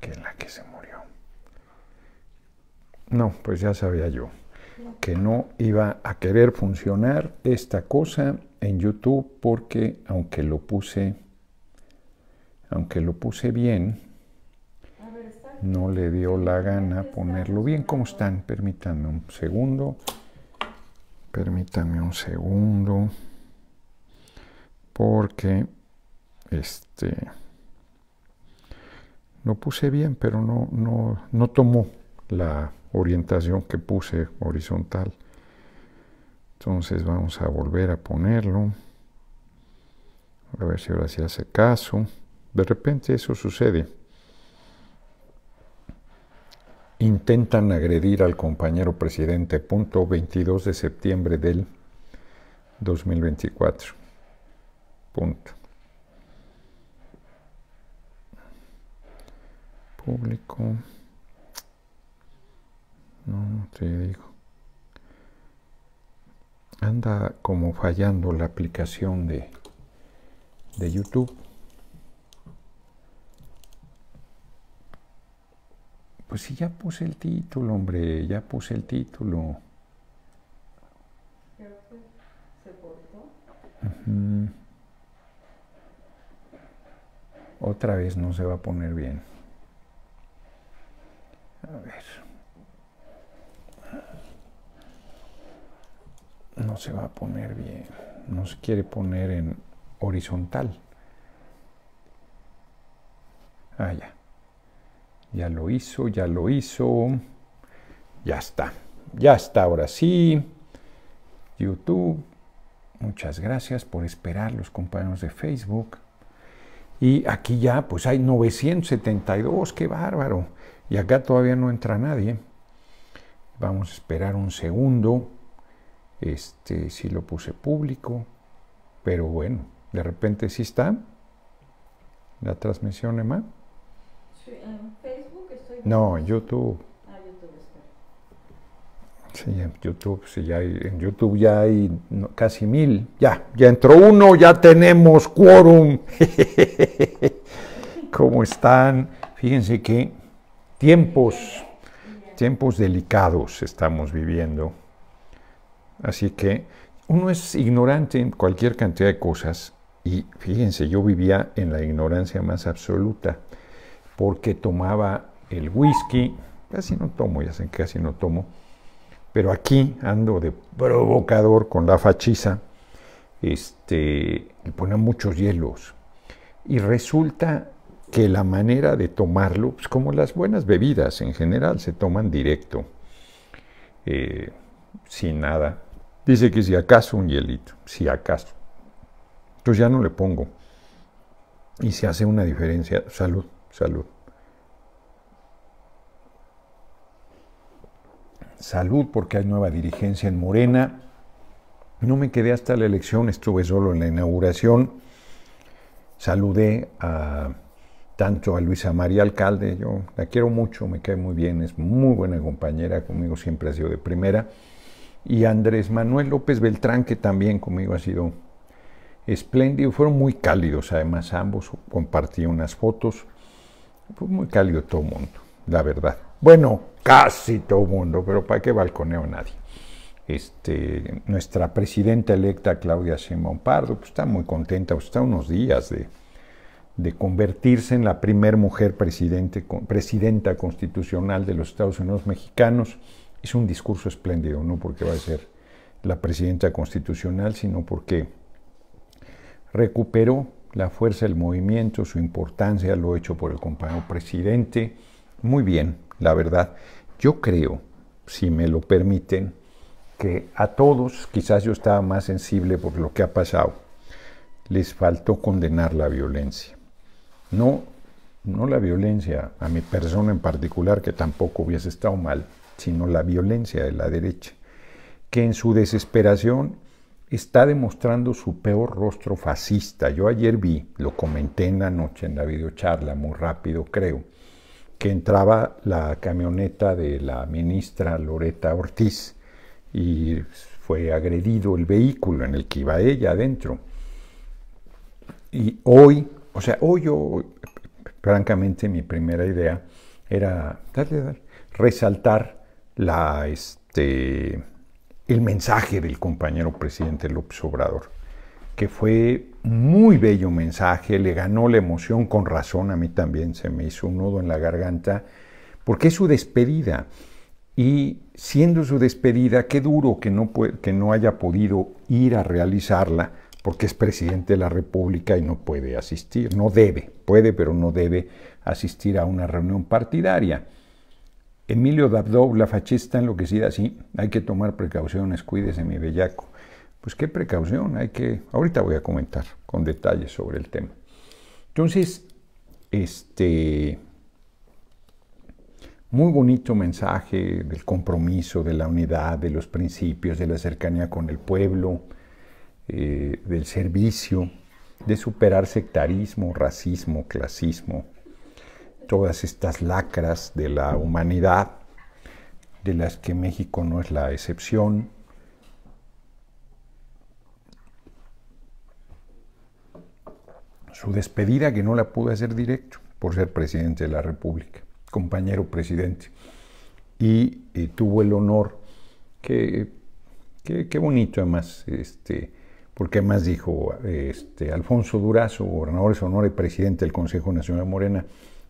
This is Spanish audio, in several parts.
que la que se murió. No, pues ya sabía yo que no iba a querer funcionar esta cosa en YouTube porque aunque lo puse aunque lo puse bien no le dio la gana ponerlo bien ¿Cómo están. Permítanme un segundo. Permítanme un segundo porque este lo puse bien, pero no, no, tomó la orientación que puse horizontal. Entonces vamos a volver a ponerlo. A ver si ahora se hace caso. De repente eso sucede. Intentan agredir al compañero presidente. Punto 22 de septiembre del 2024. Punto. público. No te digo. Anda como fallando la aplicación de, de YouTube. Pues si ya puse el título, hombre, ya puse el título. ¿Se Otra vez no se va a poner bien. A ver. No se va a poner bien. No se quiere poner en horizontal. Ah, ya. Ya lo hizo, ya lo hizo. Ya está. Ya está, ahora sí. YouTube. Muchas gracias por esperar los compañeros de Facebook. Y aquí ya, pues hay 972, qué bárbaro. Y acá todavía no entra nadie. Vamos a esperar un segundo. Este, si lo puse público. Pero bueno, de repente sí está. La transmisión, Emma. en Facebook estoy. No, en YouTube. Ah, YouTube Sí, en YouTube, sí, ya hay, en YouTube ya hay casi mil. Ya, ya entró uno, ya tenemos quórum. ¿Cómo están? Fíjense que tiempos, tiempos delicados estamos viviendo. Así que uno es ignorante en cualquier cantidad de cosas y fíjense, yo vivía en la ignorancia más absoluta porque tomaba el whisky, casi no tomo, ya sé que casi no tomo, pero aquí ando de provocador con la fachiza, este, y ponen muchos hielos. Y resulta que la manera de tomarlo, pues como las buenas bebidas en general, se toman directo, eh, sin nada. Dice que si acaso un hielito, si acaso. Entonces ya no le pongo. Y se hace una diferencia. Salud, salud. Salud porque hay nueva dirigencia en Morena. No me quedé hasta la elección, estuve solo en la inauguración. Saludé a tanto a Luisa María Alcalde, yo la quiero mucho, me cae muy bien, es muy buena compañera, conmigo siempre ha sido de primera, y Andrés Manuel López Beltrán, que también conmigo ha sido espléndido, fueron muy cálidos, además ambos compartí unas fotos, fue muy cálido todo el mundo, la verdad. Bueno, casi todo el mundo, pero ¿para qué balconeo nadie? Este, nuestra presidenta electa Claudia Simón Pardo pues, está muy contenta, pues, está unos días de, de convertirse en la primer mujer presidente, presidenta constitucional de los Estados Unidos mexicanos. Es un discurso espléndido, no porque va a ser la presidenta constitucional, sino porque recuperó la fuerza del movimiento, su importancia, lo hecho por el compañero presidente. Muy bien, la verdad. Yo creo, si me lo permiten, que a todos, quizás yo estaba más sensible por lo que ha pasado, les faltó condenar la violencia. No, no la violencia a mi persona en particular, que tampoco hubiese estado mal, sino la violencia de la derecha, que en su desesperación está demostrando su peor rostro fascista. Yo ayer vi, lo comenté en la noche en la videocharla, muy rápido creo, que entraba la camioneta de la ministra Loreta Ortiz y fue agredido el vehículo en el que iba ella adentro. Y hoy o sea, hoy oh, yo, francamente, mi primera idea era resaltar la, este, el mensaje del compañero presidente López Obrador, que fue muy bello mensaje, le ganó la emoción con razón, a mí también se me hizo un nudo en la garganta, porque es su despedida. Y siendo su despedida, qué duro que no, que no haya podido ir a realizarla, porque es presidente de la República y no puede asistir, no debe, puede, pero no debe asistir a una reunión partidaria. Emilio Dabdov, la fascista enloquecida, sí, hay que tomar precauciones, cuídese mi bellaco. Pues qué precaución, hay que... Ahorita voy a comentar con detalles sobre el tema. Entonces, este... Muy bonito mensaje del compromiso, de la unidad, de los principios, de la cercanía con el pueblo, eh, del servicio, de superar sectarismo, racismo, clasismo, todas estas lacras de la humanidad, de las que México no es la excepción. Su despedida que no la pude hacer directo por ser presidente de la República, compañero presidente. Y eh, tuvo el honor, que, bonito además, este, porque más dijo este, Alfonso Durazo, gobernador de Sonora y presidente del Consejo Nacional de Morena,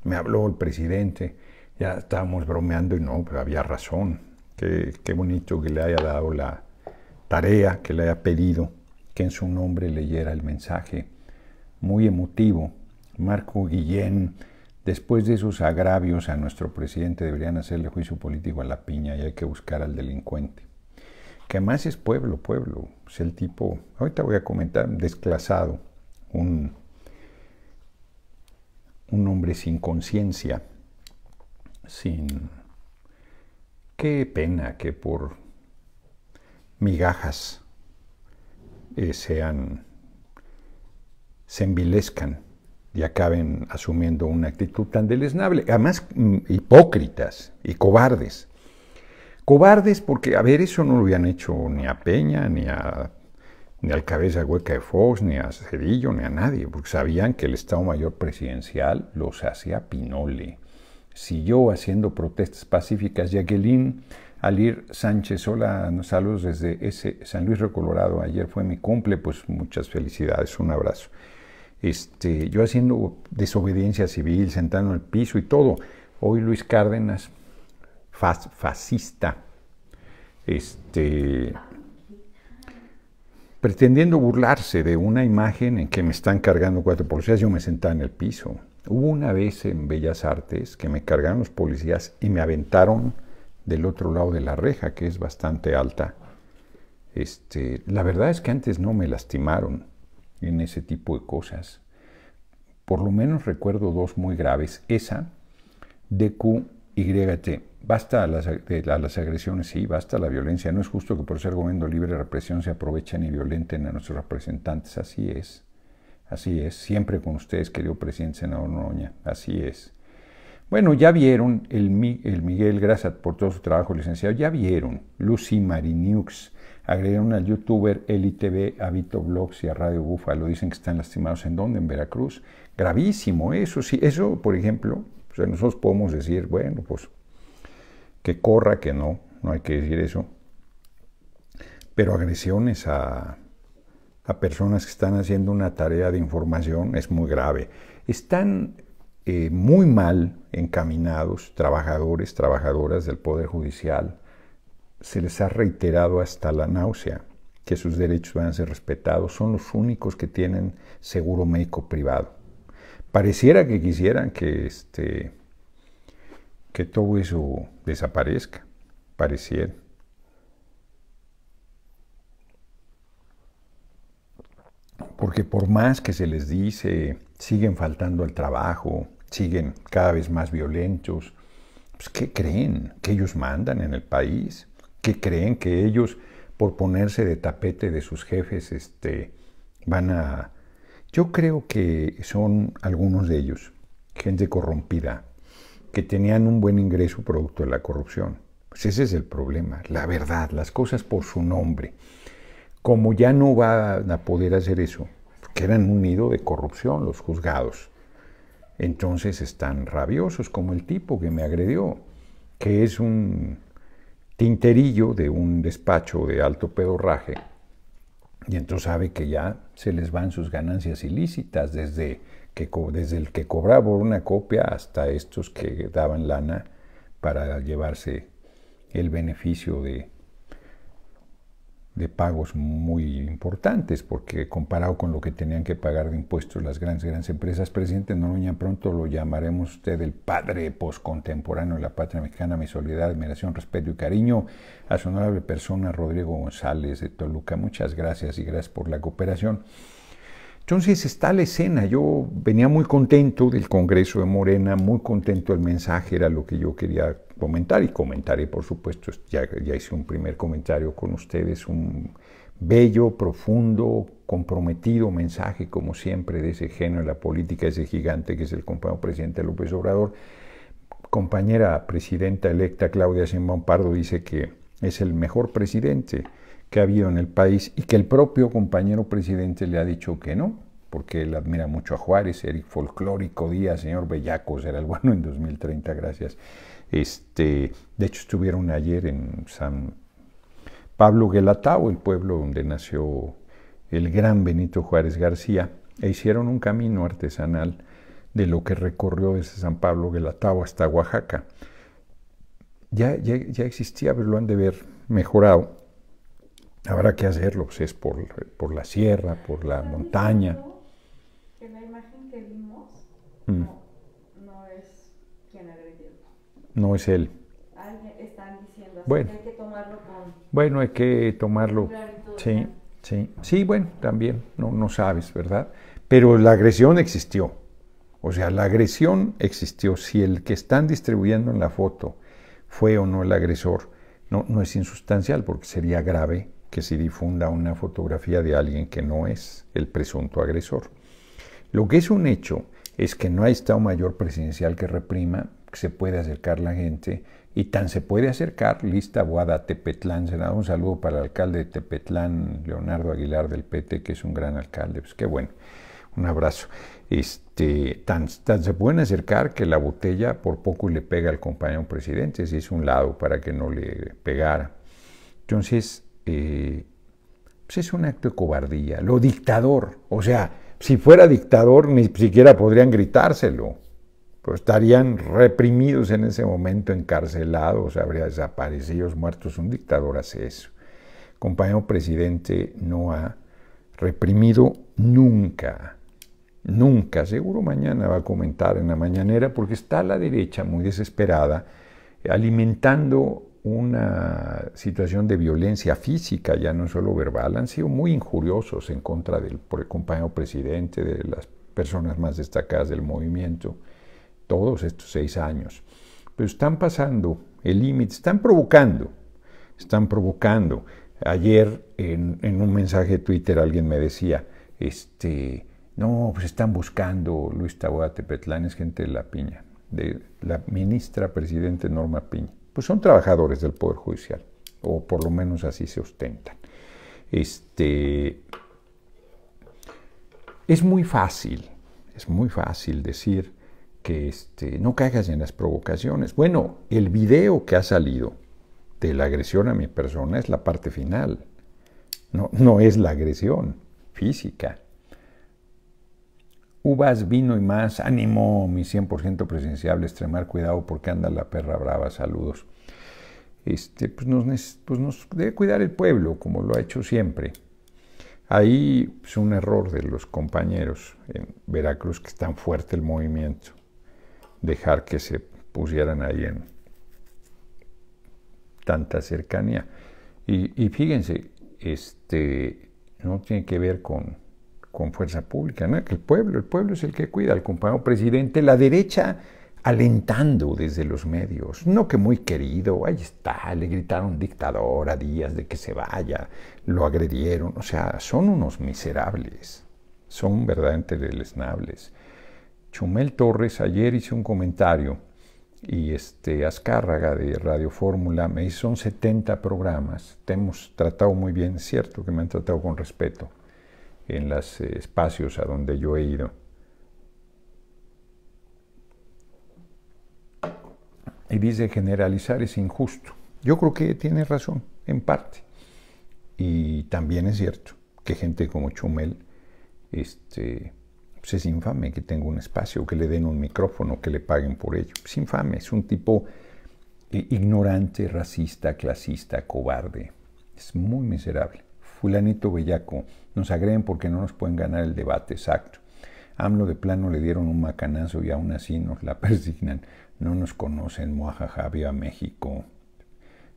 me habló el presidente, ya estábamos bromeando y no, pero había razón. Qué, qué bonito que le haya dado la tarea, que le haya pedido que en su nombre leyera el mensaje. Muy emotivo. Marco Guillén, después de sus agravios a nuestro presidente, deberían hacerle juicio político a la piña y hay que buscar al delincuente que además es pueblo, pueblo. Es el tipo, ahorita voy a comentar, desclasado, un, un hombre sin conciencia, sin... Qué pena que por migajas eh, sean, se envilezcan y acaben asumiendo una actitud tan deleznable. Además, mm, hipócritas y cobardes. Cobardes porque, a ver, eso no lo habían hecho ni a Peña, ni, a, ni al cabeza hueca de Fox, ni a Cedillo, ni a nadie, porque sabían que el Estado Mayor Presidencial los hacía pinole. Siguió haciendo protestas pacíficas. Jacqueline Alir Sánchez, hola, saludos desde ese San Luis Recolorado. Ayer fue mi cumple, pues muchas felicidades, un abrazo. Este, yo haciendo desobediencia civil, sentando en el piso y todo. Hoy Luis Cárdenas fascista, este, pretendiendo burlarse de una imagen en que me están cargando cuatro policías, yo me sentaba en el piso. Hubo una vez en Bellas Artes que me cargaron los policías y me aventaron del otro lado de la reja, que es bastante alta. Este, la verdad es que antes no me lastimaron en ese tipo de cosas. Por lo menos recuerdo dos muy graves, esa de Basta a las, agresiones, sí, basta la violencia. No es justo que por ser gobierno libre de represión se aprovechen y violenten a nuestros representantes. Así es. Así es. Siempre con ustedes, querido presidente senador Noña. Así es. Bueno, ya vieron el, Miguel, Grasat, por todo su trabajo, licenciado. Ya vieron Lucy Mariniux. Agregaron al youtuber L.T.V, a Vito Blogs y a Radio Lo Dicen que están lastimados. ¿En dónde? En Veracruz. Gravísimo. Eso sí. Eso, por ejemplo, nosotros podemos decir, bueno, pues que corra, que no, no hay que decir eso, pero agresiones a, personas que están haciendo una tarea de información es muy grave. Están eh, muy mal encaminados trabajadores, trabajadoras del Poder Judicial. Se les ha reiterado hasta la náusea que sus derechos van a ser respetados. Son los únicos que tienen seguro médico privado. Pareciera que quisieran que este, que todo eso desaparezca, pareciera. Porque por más que se les dice, siguen faltando al trabajo, siguen cada vez más violentos. Pues, ¿Qué creen? ¿Que ellos mandan en el país? ¿Qué creen? ¿Que ellos, por ponerse de tapete de sus jefes, este, van a... Yo creo que son algunos de ellos, gente corrompida, que tenían un buen ingreso producto de la corrupción. Pues ese es el problema, la verdad, las cosas por su nombre. Como ya no van a poder hacer eso, que eran un nido de corrupción los juzgados, entonces están rabiosos como el tipo que me agredió, que es un tinterillo de un despacho de alto pedorraje, y entonces sabe que ya se les van sus ganancias ilícitas desde desde el que cobraba por una copia hasta estos que daban lana para llevarse el beneficio de, de pagos muy importantes, porque comparado con lo que tenían que pagar de impuestos las grandes, grandes empresas, presidente Noruña, pronto lo llamaremos usted el padre poscontemporáneo de la patria mexicana, mi solidaridad, admiración, respeto y cariño a su honorable persona, Rodrigo González de Toluca. Muchas gracias y gracias por la cooperación. Entonces está la escena, yo venía muy contento del Congreso de Morena, muy contento, el mensaje era lo que yo quería comentar y comentaré, por supuesto, ya, hice un primer comentario con ustedes, un bello, profundo, comprometido mensaje, como siempre, de ese genio de la política, ese gigante que es el compañero presidente López Obrador. Compañera presidenta electa Claudia Sheinbaum Pardo dice que es el mejor presidente que ha habido en el país y que el propio compañero presidente le ha dicho que no, porque él admira mucho a Juárez, Eric Folclórico Díaz, señor Bellacos, era el bueno en 2030, gracias. Este, de hecho, estuvieron ayer en San Pablo Guelatao, el pueblo donde nació el gran Benito Juárez García, e hicieron un camino artesanal de lo que recorrió desde San Pablo Guelatao hasta Oaxaca. Ya, ya, ya existía, pero lo han de ver mejorado. Habrá que hacerlo, pues es por, la sierra, por la montaña. Que la imagen que vimos mm. no, es quien agredió. No es él. Están diciendo, bueno, hay que tomarlo con... Bueno, hay que tomarlo. sí, sí, sí, bueno, también, no, sabes, ¿verdad? Pero la agresión existió. O sea, la agresión existió. Si el que están distribuyendo en la foto fue o no el agresor, no, no es insustancial porque sería grave que se difunda una fotografía de alguien que no es el presunto agresor. Lo que es un hecho es que no hay Estado mayor presidencial que reprima, que se puede acercar la gente, y tan se puede acercar, lista Boada, Tepetlán, se un saludo para el alcalde de Tepetlán, Leonardo Aguilar del PT, que es un gran alcalde, pues qué bueno, un abrazo. Este, tan, tan se pueden acercar que la botella por poco le pega al compañero presidente, si es un lado para que no le pegara. Entonces, eh, pues es un acto de cobardía. Lo dictador, o sea, si fuera dictador ni siquiera podrían gritárselo, pues estarían reprimidos en ese momento, encarcelados, habría desaparecidos, muertos. Un dictador hace eso. compañero presidente no ha reprimido nunca, nunca. Seguro mañana va a comentar en la mañanera porque está la derecha muy desesperada alimentando una situación de violencia física, ya no solo verbal, han sido muy injuriosos en contra del compañero presidente, de las personas más destacadas del movimiento, todos estos seis años. Pero están pasando el límite, están provocando, están provocando. Ayer en, un mensaje de Twitter alguien me decía, este, no, pues están buscando Luis Taboada Petlán, es gente de la piña, de la ministra presidente Norma Piña pues son trabajadores del Poder Judicial, o por lo menos así se ostentan. Este, es muy fácil, es muy fácil decir que este, no caigas en las provocaciones. Bueno, el video que ha salido de la agresión a mi persona es la parte final, no, no es la agresión física. Uvas, vino y más. Ánimo, mi 100% presenciable. Extremar cuidado porque anda la perra brava. Saludos. Este, pues, nos, pues debe cuidar el pueblo, como lo ha hecho siempre. Ahí es pues, un error de los compañeros en Veracruz que es tan fuerte el movimiento. Dejar que se pusieran ahí en tanta cercanía. Y, y fíjense, este, no tiene que ver con con fuerza pública, ¿no? que el pueblo, el pueblo es el que cuida, Al compañero presidente, la derecha alentando desde los medios, no que muy querido, ahí está, le gritaron dictador a días de que se vaya, lo agredieron, o sea, son unos miserables, son verdaderamente deleznables. Chumel Torres ayer hizo un comentario y este Azcárraga de Radio Fórmula me hizo 70 programas, te hemos tratado muy bien, cierto que me han tratado con respeto en los espacios a donde yo he ido. Y dice, generalizar es injusto. Yo creo que tiene razón, en parte. Y también es cierto que gente como Chumel este, pues es infame que tenga un espacio, que le den un micrófono, que le paguen por ello. Es infame, es un tipo eh, ignorante, racista, clasista, cobarde. Es muy miserable. Fulanito Bellaco nos agreden porque no nos pueden ganar el debate, exacto. AMLO de plano le dieron un macanazo y aún así nos la persignan. No nos conocen, muajaja, viva México.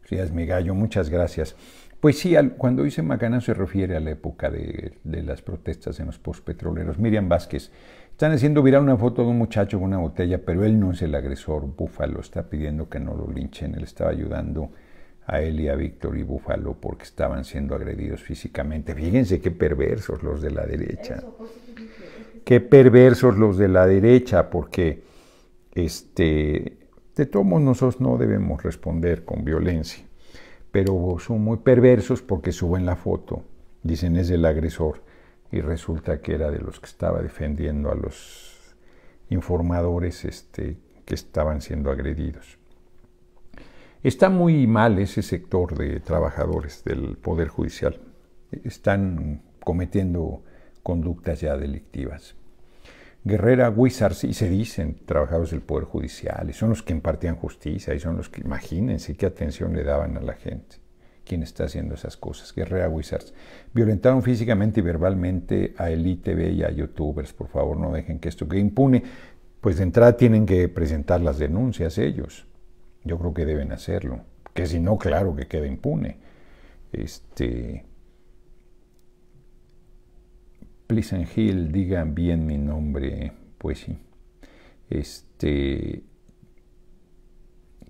Frías mi muchas gracias. Pues sí, cuando dice macanazo se refiere a la época de, las protestas en los postpetroleros. Miriam Vázquez, están haciendo viral una foto de un muchacho con una botella, pero él no es el agresor, búfalo, está pidiendo que no lo linchen, él estaba ayudando a él y a Víctor y Búfalo porque estaban siendo agredidos físicamente. Fíjense qué perversos los de la derecha. Qué perversos los de la derecha, porque este, de todos nosotros no debemos responder con violencia, pero son muy perversos porque suben la foto, dicen es el agresor y resulta que era de los que estaba defendiendo a los informadores este, que estaban siendo agredidos. Está muy mal ese sector de trabajadores del Poder Judicial. Están cometiendo conductas ya delictivas. Guerrera, Wizards, y se dicen trabajadores del Poder Judicial, y son los que impartían justicia, y son los que, imagínense qué atención le daban a la gente. ¿Quién está haciendo esas cosas? Guerrera, Wizards. Violentaron físicamente y verbalmente a el ITV y a youtubers. Por favor, no dejen que esto quede impune. Pues de entrada tienen que presentar las denuncias ellos. Yo creo que deben hacerlo. Que si no, claro que queda impune. Este. Pleasant Hill, digan bien mi nombre. Pues sí. Este.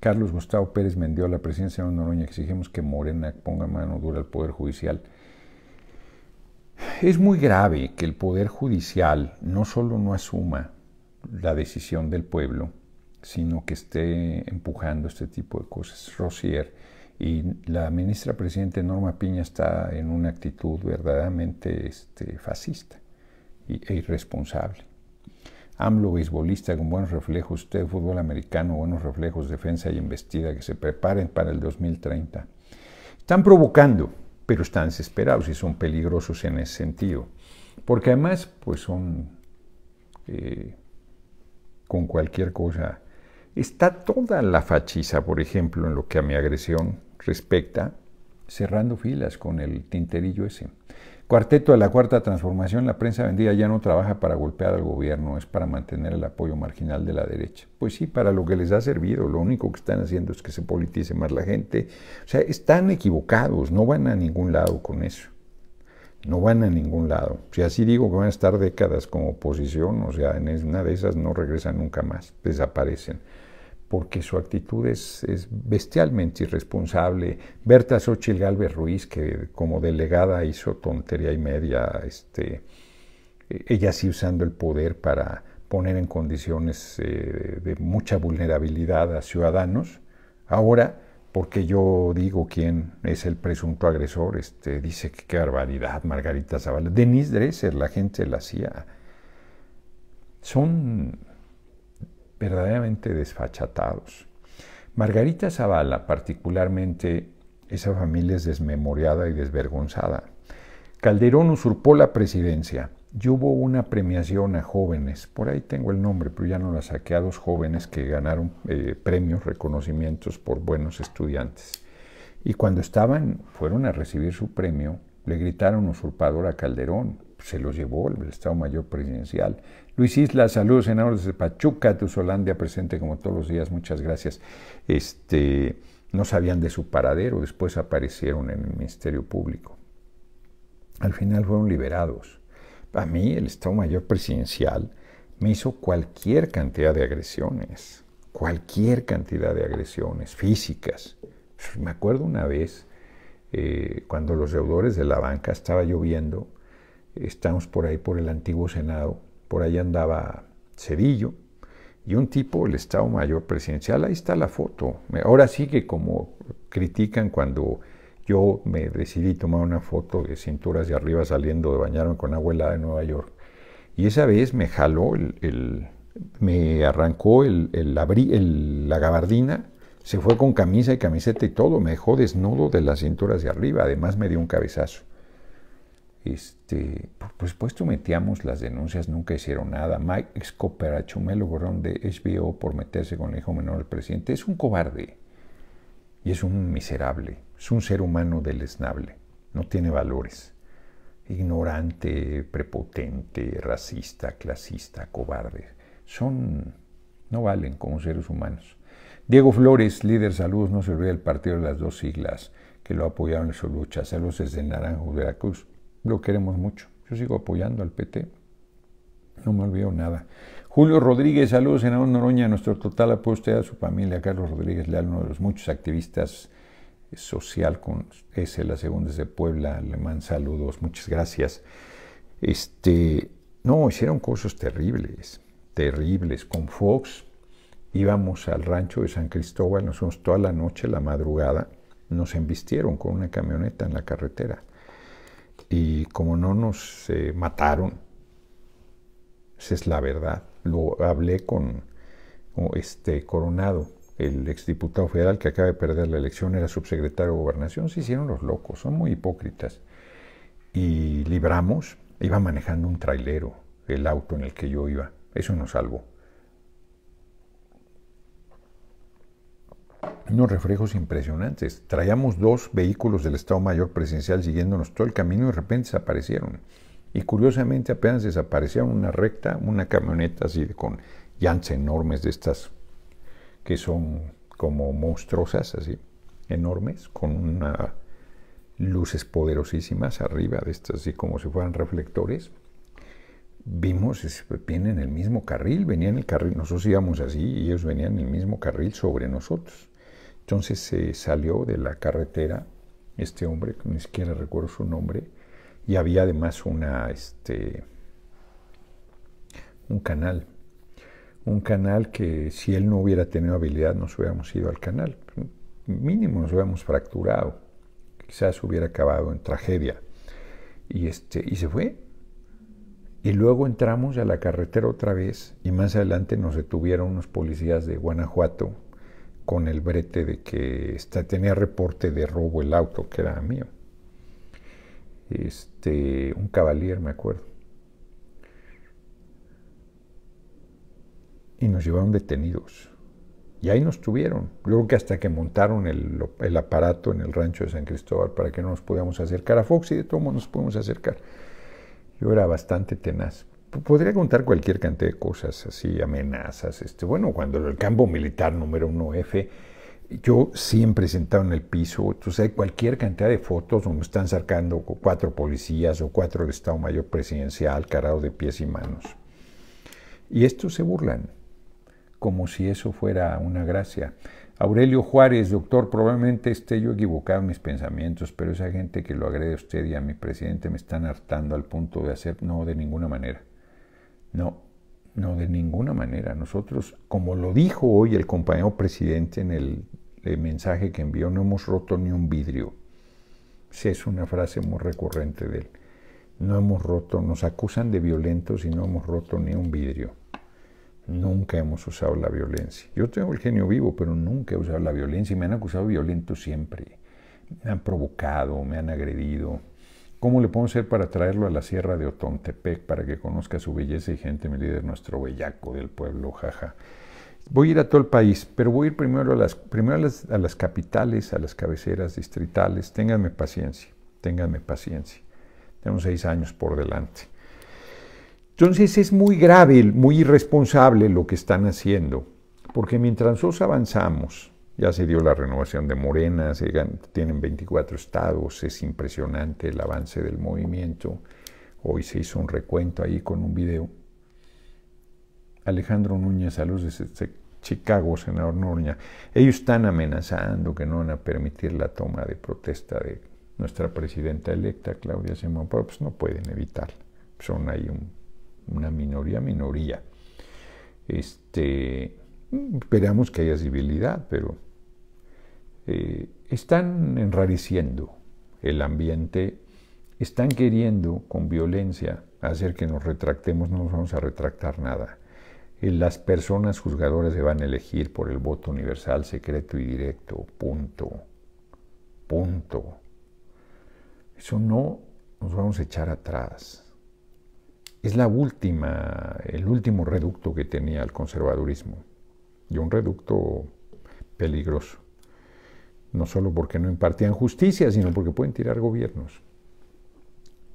Carlos Gustavo Pérez vendió la presidencia de Noroña. Exigimos que Morena ponga mano dura al Poder Judicial. Es muy grave que el Poder Judicial no solo no asuma la decisión del pueblo, sino que esté empujando este tipo de cosas. Rosier y la ministra presidente Norma Piña está en una actitud verdaderamente este, fascista e irresponsable. AMLO, beisbolista con buenos reflejos, usted, fútbol americano, buenos reflejos, defensa y Investida, que se preparen para el 2030. Están provocando, pero están desesperados y son peligrosos en ese sentido. Porque además, pues son eh, con cualquier cosa Está toda la fachiza, por ejemplo, en lo que a mi agresión respecta, cerrando filas con el tinterillo ese. Cuarteto de la Cuarta Transformación, la prensa vendida ya no trabaja para golpear al gobierno, es para mantener el apoyo marginal de la derecha. Pues sí, para lo que les ha servido, lo único que están haciendo es que se politice más la gente. O sea, están equivocados, no van a ningún lado con eso. No van a ningún lado. Si así digo que van a estar décadas como oposición, o sea, en una de esas no regresan nunca más, desaparecen porque su actitud es, bestialmente irresponsable. Berta Xochitl Galvez Ruiz, que como delegada hizo tontería y media, este, ella sí usando el poder para poner en condiciones eh, de mucha vulnerabilidad a ciudadanos. Ahora, porque yo digo quién es el presunto agresor, este, dice que qué barbaridad, Margarita Zavala. Denise Dresser, la gente la hacía. Son verdaderamente desfachatados. Margarita Zavala, particularmente, esa familia es desmemoriada y desvergonzada. Calderón usurpó la presidencia y hubo una premiación a jóvenes, por ahí tengo el nombre, pero ya no la saqué a dos jóvenes que ganaron eh, premios, reconocimientos por buenos estudiantes. Y cuando estaban, fueron a recibir su premio, le gritaron usurpador a Calderón se los llevó el Estado Mayor Presidencial. Luis Isla, saludos, senadores de Pachuca, Tuzolandia presente como todos los días, muchas gracias. Este, no sabían de su paradero, después aparecieron en el Ministerio Público. Al final fueron liberados. A mí, el Estado Mayor Presidencial me hizo cualquier cantidad de agresiones, cualquier cantidad de agresiones físicas. Pues, me acuerdo una vez, eh, cuando los deudores de la banca estaba lloviendo, estamos por ahí por el antiguo Senado, por ahí andaba Cedillo, y un tipo, el Estado Mayor Presidencial, ahí está la foto. Ahora sí que como critican cuando yo me decidí tomar una foto de cinturas de arriba saliendo de bañarme con abuela de Nueva York. Y esa vez me jaló, el, me arrancó el, el, la gabardina, se fue con camisa y camiseta y todo, me dejó desnudo de las cinturas de arriba, además me dio un cabezazo. Este, por supuesto metíamos las denuncias, nunca hicieron nada. Mike a Chumelo Borrón de HBO por meterse con el hijo menor del presidente, es un cobarde y es un miserable, es un ser humano deleznable, no tiene valores, ignorante, prepotente, racista, clasista, cobarde. Son, no valen como seres humanos. Diego Flores, líder saludos. no se olvide del partido de las dos siglas que lo apoyaron en su lucha, saludos desde Naranjo, Veracruz. Lo queremos mucho. Yo sigo apoyando al PT. No me olvido nada. Julio Rodríguez, saludos, en Noroña. Nuestro total apoyo usted a su familia. Carlos Rodríguez Leal, uno de los muchos activistas social con S, la segunda de Puebla, Alemán, saludos, muchas gracias. Este, no, hicieron cosas terribles, terribles. Con Fox íbamos al rancho de San Cristóbal, nos fuimos toda la noche, la madrugada, nos embistieron con una camioneta en la carretera y como no nos eh, mataron, esa es la verdad. Lo hablé con este Coronado, el exdiputado federal que acaba de perder la elección, era subsecretario de gobernación, se hicieron los locos, son muy hipócritas. Y libramos, iba manejando un trailero el auto en el que yo iba, eso nos salvó. unos reflejos impresionantes. Traíamos dos vehículos del Estado Mayor presencial siguiéndonos todo el camino y de repente desaparecieron. Y curiosamente apenas desaparecieron una recta, una camioneta así con llantas enormes de estas que son como monstruosas, así, enormes, con luces poderosísimas arriba de estas, así como si fueran reflectores. Vimos, vienen en el mismo carril, venían en el carril, nosotros íbamos así y ellos venían en el mismo carril sobre nosotros. Entonces se salió de la carretera este hombre, ni siquiera recuerdo su nombre, y había además una, este, un canal. Un canal que si él no hubiera tenido habilidad nos hubiéramos ido al canal. Mínimo nos hubiéramos fracturado. Quizás hubiera acabado en tragedia. Y, este, y se fue. Y luego entramos a la carretera otra vez y más adelante nos detuvieron unos policías de Guanajuato con el brete de que este, tenía reporte de robo el auto que era mío. Este, un cabalier, me acuerdo. Y nos llevaron detenidos. Y ahí nos tuvieron. Luego que hasta que montaron el, aparato en el rancho de San Cristóbal para que no nos podíamos acercar a Fox y de todo modos nos pudimos acercar. Yo era bastante tenaz podría contar cualquier cantidad de cosas así, amenazas. Este, bueno, cuando el campo militar número 1F, yo siempre sentado en el piso, entonces hay cualquier cantidad de fotos donde están sacando cuatro policías o cuatro del Estado Mayor Presidencial, carados de pies y manos. Y estos se burlan, como si eso fuera una gracia. Aurelio Juárez, doctor, probablemente esté yo equivocado en mis pensamientos, pero esa gente que lo agrede a usted y a mi presidente me están hartando al punto de hacer no de ninguna manera. No, no, de ninguna manera. Nosotros, como lo dijo hoy el compañero presidente en el, mensaje que envió, no hemos roto ni un vidrio. Sí, es una frase muy recurrente de él. No hemos roto, nos acusan de violentos y no hemos roto ni un vidrio. Nunca hemos usado la violencia. Yo tengo el genio vivo, pero nunca he usado la violencia y me han acusado violento siempre. Me han provocado, me han agredido, ¿Cómo le podemos hacer para traerlo a la sierra de Otontepec para que conozca su belleza y gente, mi líder, nuestro bellaco del pueblo, jaja? Voy a ir a todo el país, pero voy a ir primero a las, a las, capitales, a las cabeceras distritales. Ténganme paciencia, ténganme paciencia. Tenemos seis años por delante. Entonces es muy grave, muy irresponsable lo que están haciendo, porque mientras nosotros avanzamos, ya se dio la renovación de Morena, tienen 24 estados, es impresionante el avance del movimiento. Hoy se hizo un recuento ahí con un video. Alejandro Núñez saludos de Chicago, senador Núñez. ellos están amenazando que no van a permitir la toma de protesta de nuestra presidenta electa, Claudia Simón. pero pues no pueden evitar. Son ahí una minoría, minoría. Este, Esperamos que haya civilidad, pero eh, están enrareciendo el ambiente, están queriendo con violencia hacer que nos retractemos, no nos vamos a retractar nada. Eh, las personas juzgadoras se van a elegir por el voto universal, secreto y directo, punto, punto. Eso no nos vamos a echar atrás. Es la última, el último reducto que tenía el conservadurismo y un reducto peligroso. No solo porque no impartían justicia, sino porque pueden tirar gobiernos.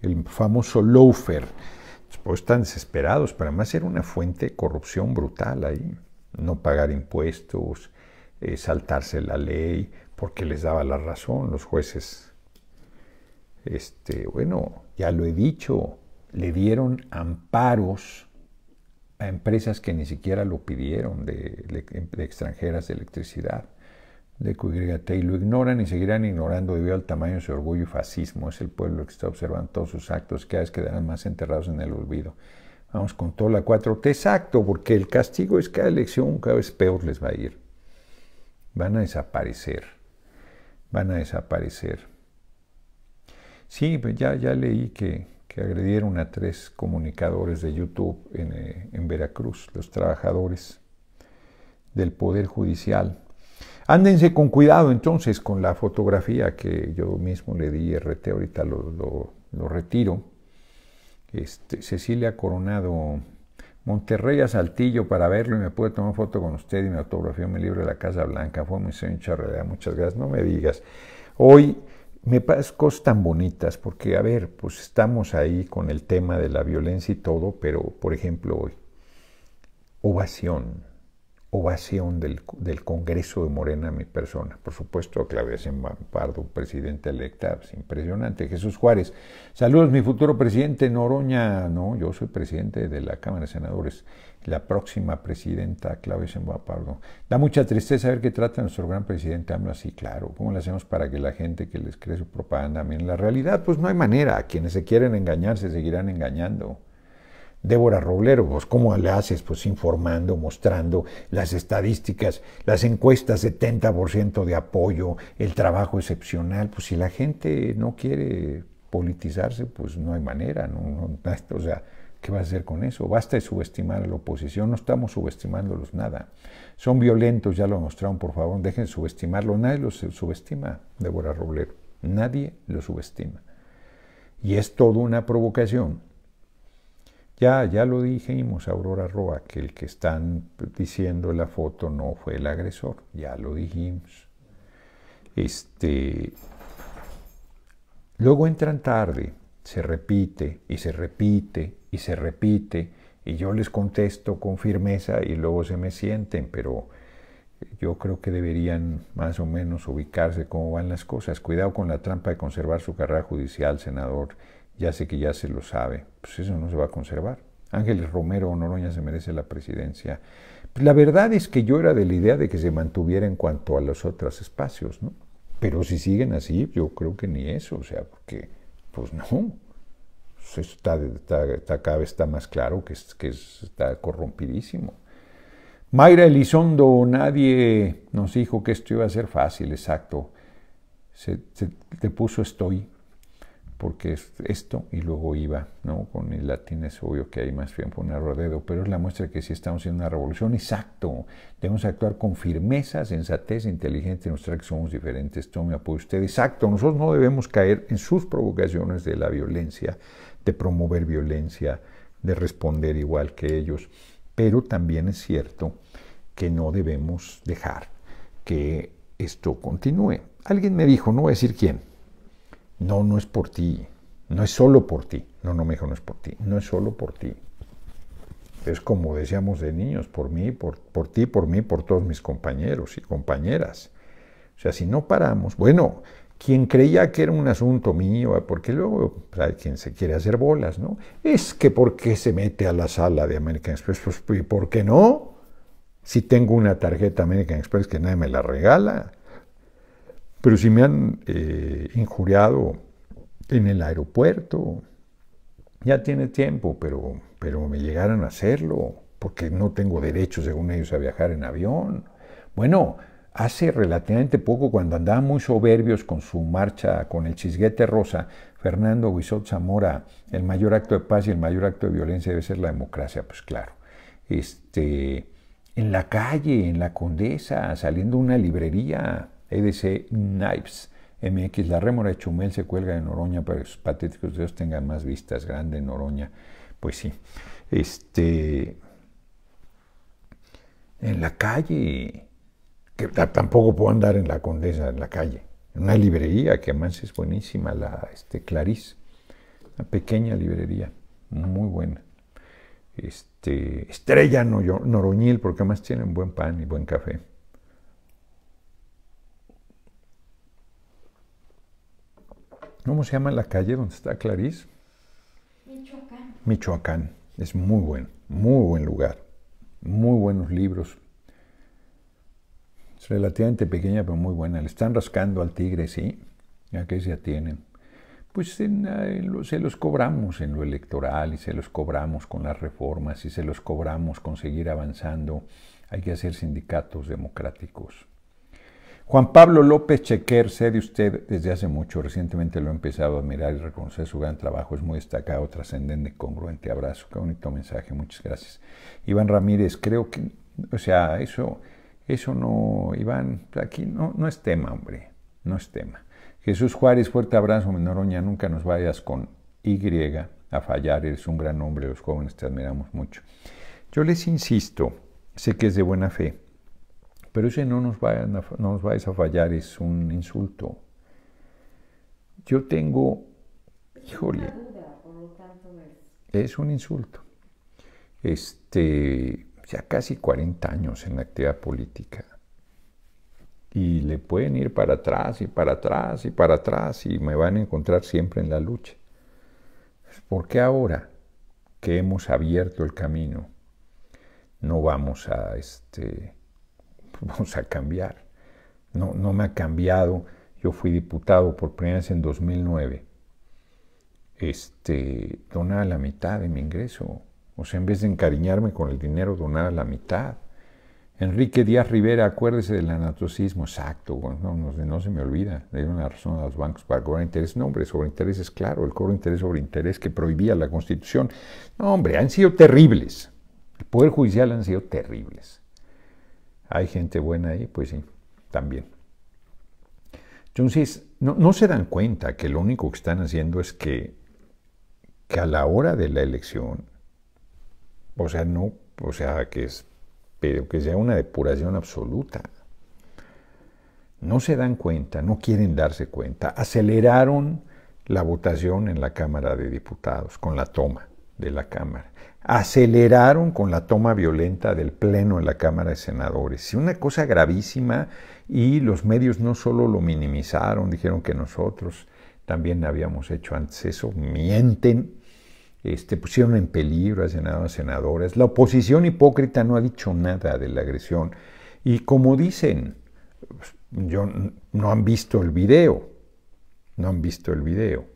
El famoso loafer. Después pues están desesperados, para más era una fuente de corrupción brutal ahí. No pagar impuestos, eh, saltarse la ley, porque les daba la razón los jueces. Este, bueno, ya lo he dicho, le dieron amparos a empresas que ni siquiera lo pidieron de, extranjeras de electricidad. De QYT y lo ignoran y seguirán ignorando debido al tamaño de su orgullo y fascismo. Es el pueblo que está observando todos sus actos, cada vez quedarán más enterrados en el olvido. Vamos con toda la 4T, exacto, porque el castigo es cada elección, cada vez peor les va a ir. Van a desaparecer, van a desaparecer. Sí, pues ya, ya leí que, que agredieron a tres comunicadores de YouTube eh, en, Veracruz, los trabajadores del Poder Judicial. Ándense con cuidado entonces con la fotografía que yo mismo le di RT, ahorita lo, retiro. Este, Cecilia Coronado, Monterrey a Saltillo para verlo y me pude tomar foto con usted y me autografió mi libro de la Casa Blanca. Fue muy sencillo, realidad, muchas gracias. No me digas. Hoy me pasan cosas tan bonitas, porque, a ver, pues estamos ahí con el tema de la violencia y todo, pero, por ejemplo, hoy, ovación ovación del, Congreso de Morena a mi persona. Por supuesto, Claudia en Pardo, presidente electa, es impresionante. Jesús Juárez, saludos mi futuro presidente Noroña. No, yo soy presidente de la Cámara de Senadores. La próxima presidenta, Claudia Sheinbaum Pardo. Da mucha tristeza ver qué trata nuestro gran presidente AMLO así, claro. ¿Cómo le hacemos para que la gente que les cree su propaganda, miren la realidad, pues no hay manera. Quienes se quieren engañar se seguirán engañando. Débora Roblero, ¿cómo le haces? Pues informando, mostrando las estadísticas, las encuestas, 70% de apoyo, el trabajo excepcional. Pues si la gente no quiere politizarse, pues no hay manera, no, o sea, ¿qué vas a hacer con eso? Basta de subestimar a la oposición, no estamos subestimándolos nada. Son violentos, ya lo mostraron, por favor, dejen de subestimarlo. Nadie los subestima, Débora Roblero, nadie los subestima. Y es toda una provocación ya, ya lo dijimos, Aurora Roa, que el que están diciendo la foto no fue el agresor, ya lo dijimos. Este, luego entran tarde, se repite y se repite y se repite, y yo les contesto con firmeza y luego se me sienten, pero yo creo que deberían más o menos ubicarse cómo van las cosas. Cuidado con la trampa de conservar su carrera judicial, senador ya sé que ya se lo sabe, pues eso no se va a conservar. Ángeles Romero Noroña se merece la presidencia. Pues la verdad es que yo era de la idea de que se mantuviera en cuanto a los otros espacios, ¿no? Pero si siguen así, yo creo que ni eso, o sea, porque, pues no. Pues está, cada vez está más claro que, que está corrompidísimo. Mayra Elizondo, nadie nos dijo que esto iba a ser fácil, exacto. Se, se te puso estoy porque es esto y luego iba, ¿no? Con el latín es obvio que hay más bien fue un error pero es la muestra que sí estamos en una revolución, exacto. Debemos actuar con firmeza, sensatez, inteligencia, mostrar que somos diferentes. Tome apoyo usted, exacto. Nosotros no debemos caer en sus provocaciones de la violencia, de promover violencia, de responder igual que ellos. Pero también es cierto que no debemos dejar que esto continúe. Alguien me dijo, no voy a decir quién, no, no es por ti. No es solo por ti. No, no, me dijo, no es por ti. No es solo por ti. Es como decíamos de niños, por mí, por, por ti, por mí, por todos mis compañeros y compañeras. O sea, si no paramos, bueno, quien creía que era un asunto mío, porque luego pues, hay quien se quiere hacer bolas, ¿no? Es que ¿por qué se mete a la sala de American Express? Pues, por qué no? Si tengo una tarjeta American Express que nadie me la regala, pero si me han eh, injuriado en el aeropuerto. Ya tiene tiempo, pero, pero me llegaron a hacerlo, porque no tengo derecho, según ellos, a viajar en avión. Bueno, hace relativamente poco, cuando andaba muy soberbios con su marcha con el chisguete rosa, Fernando Guisot Zamora, el mayor acto de paz y el mayor acto de violencia debe ser la democracia, pues claro. Este, en la calle, en la Condesa, saliendo de una librería, EDC Knives. MX, la rémora de Chumel se cuelga en Noroña para que sus patéticos dios tengan más vistas. Grande Noroña. Pues sí. Este. En la calle. Que tampoco puedo andar en la condesa, en la calle. En una librería que además es buenísima, la este, Clarice. Una pequeña librería. Muy buena. Este, Estrella Noroñil, porque además tienen buen pan y buen café. ¿Cómo se llama la calle donde está Clarice? Michoacán. Michoacán. Es muy buen, muy buen lugar. Muy buenos libros. Es relativamente pequeña, pero muy buena. Le están rascando al tigre, sí. Ya qué se tienen. Pues eh, se los cobramos en lo electoral y se los cobramos con las reformas y se los cobramos con seguir avanzando. Hay que hacer sindicatos democráticos. Juan Pablo López Chequer, sé de usted desde hace mucho, recientemente lo he empezado a admirar y reconocer su gran trabajo, es muy destacado, trascendente, congruente, abrazo, qué bonito mensaje, muchas gracias. Iván Ramírez, creo que, o sea, eso, eso no, Iván, aquí no, no es tema, hombre, no es tema. Jesús Juárez, fuerte abrazo, oña, nunca nos vayas con Y a fallar, eres un gran hombre, los jóvenes te admiramos mucho. Yo les insisto, sé que es de buena fe, pero ese no nos, vayan a, no nos vayas a fallar es un insulto. Yo tengo, híjole, es un insulto. Este, ya casi 40 años en la actividad política. Y le pueden ir para atrás y para atrás y para atrás y me van a encontrar siempre en la lucha. ¿Por qué ahora que hemos abierto el camino no vamos a, este, vamos a cambiar. No, no me ha cambiado. Yo fui diputado por primera vez en 2009. Este, donaba la mitad de mi ingreso. O sea, en vez de encariñarme con el dinero, donaba la mitad. Enrique Díaz Rivera, acuérdese del anatocismo. Exacto, no, no, no, se me olvida. Le una la razón a los bancos para cobrar interés. No, hombre, sobre intereses, claro, el cobro de interés sobre interés que prohibía la Constitución. No, hombre, han sido terribles. El Poder Judicial han sido terribles hay gente buena ahí, pues sí, también. Entonces, no, se dan cuenta que lo único que están haciendo es que, que a la hora de la elección, o sea, no, o sea, que es, pero que sea una depuración absoluta. No se dan cuenta, no quieren darse cuenta. Aceleraron la votación en la Cámara de Diputados con la toma de la Cámara aceleraron con la toma violenta del Pleno en la Cámara de Senadores. Y una cosa gravísima y los medios no solo lo minimizaron, dijeron que nosotros también habíamos hecho antes eso, mienten, este, pusieron en peligro a senadores, La oposición hipócrita no ha dicho nada de la agresión. Y como dicen, pues, yo, no han visto el video, no han visto el video.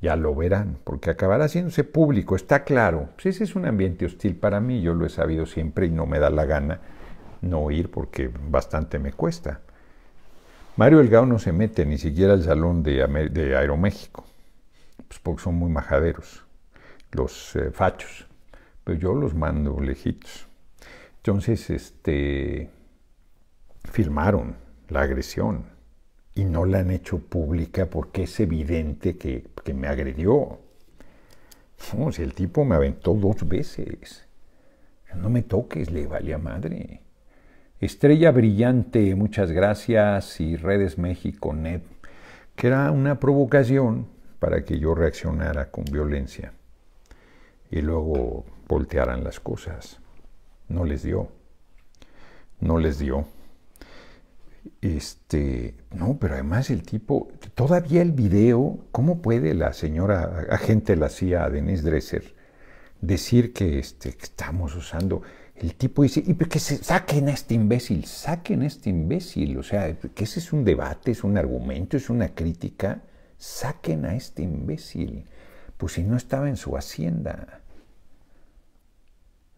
Ya lo verán, porque acabará haciéndose público, está claro. Pues ese es un ambiente hostil para mí, yo lo he sabido siempre y no me da la gana no ir porque bastante me cuesta. Mario Delgado no se mete ni siquiera al salón de, de Aeroméxico, pues porque son muy majaderos, los eh, fachos, pero pues yo los mando lejitos. Entonces, este, filmaron la agresión, y no la han hecho pública porque es evidente que, me agredió. si el tipo me aventó dos veces. No me toques, le valía madre. Estrella Brillante, muchas gracias, y Redes México Net, que era una provocación para que yo reaccionara con violencia y luego voltearan las cosas. No les dio. No les dio. Este, no, pero además el tipo, todavía el video, ¿cómo puede la señora agente de la CIA, Denise Dresser, decir que, este, estamos usando? El tipo dice, y que saquen a este imbécil, saquen a este imbécil, o sea, que ese es un debate, es un argumento, es una crítica, saquen a este imbécil, pues si no estaba en su hacienda.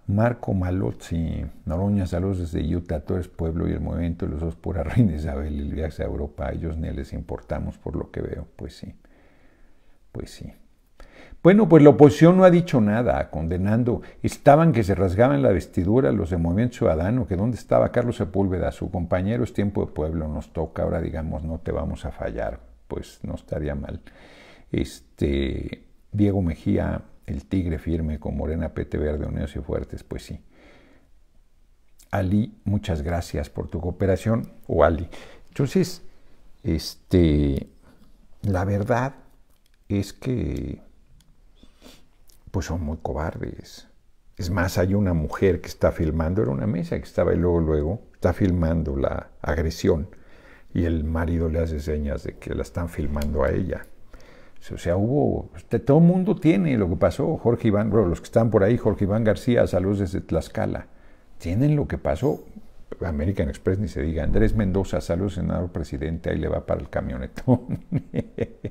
Marco Malozzi, Noroña, saludos desde Utah, todo es pueblo y el movimiento los dos por Reina Isabel, el viaje a Europa, ellos ni les importamos por lo que veo, pues sí, pues sí. Bueno, pues la oposición no ha dicho nada, condenando. Estaban que se rasgaban la vestidura los de Movimiento Ciudadano, que dónde estaba Carlos Sepúlveda, su compañero es tiempo de pueblo, nos toca, ahora digamos, no te vamos a fallar, pues no estaría mal. Este, Diego Mejía, el tigre firme con Morena, PT Verde, Unidos y Fuertes, pues sí. Ali, muchas gracias por tu cooperación, o Ali. Entonces, este, la verdad es que, pues son muy cobardes. Es más, hay una mujer que está filmando, era una mesa que estaba y luego, luego, está filmando la agresión y el marido le hace señas de que la están filmando a ella. O sea, hubo, todo el mundo tiene lo que pasó. Jorge Iván, bueno, los que están por ahí, Jorge Iván García, saludos desde Tlaxcala, tienen lo que pasó. American Express ni se diga. Andrés Mendoza, saludos, senador presidente, ahí le va para el camionetón.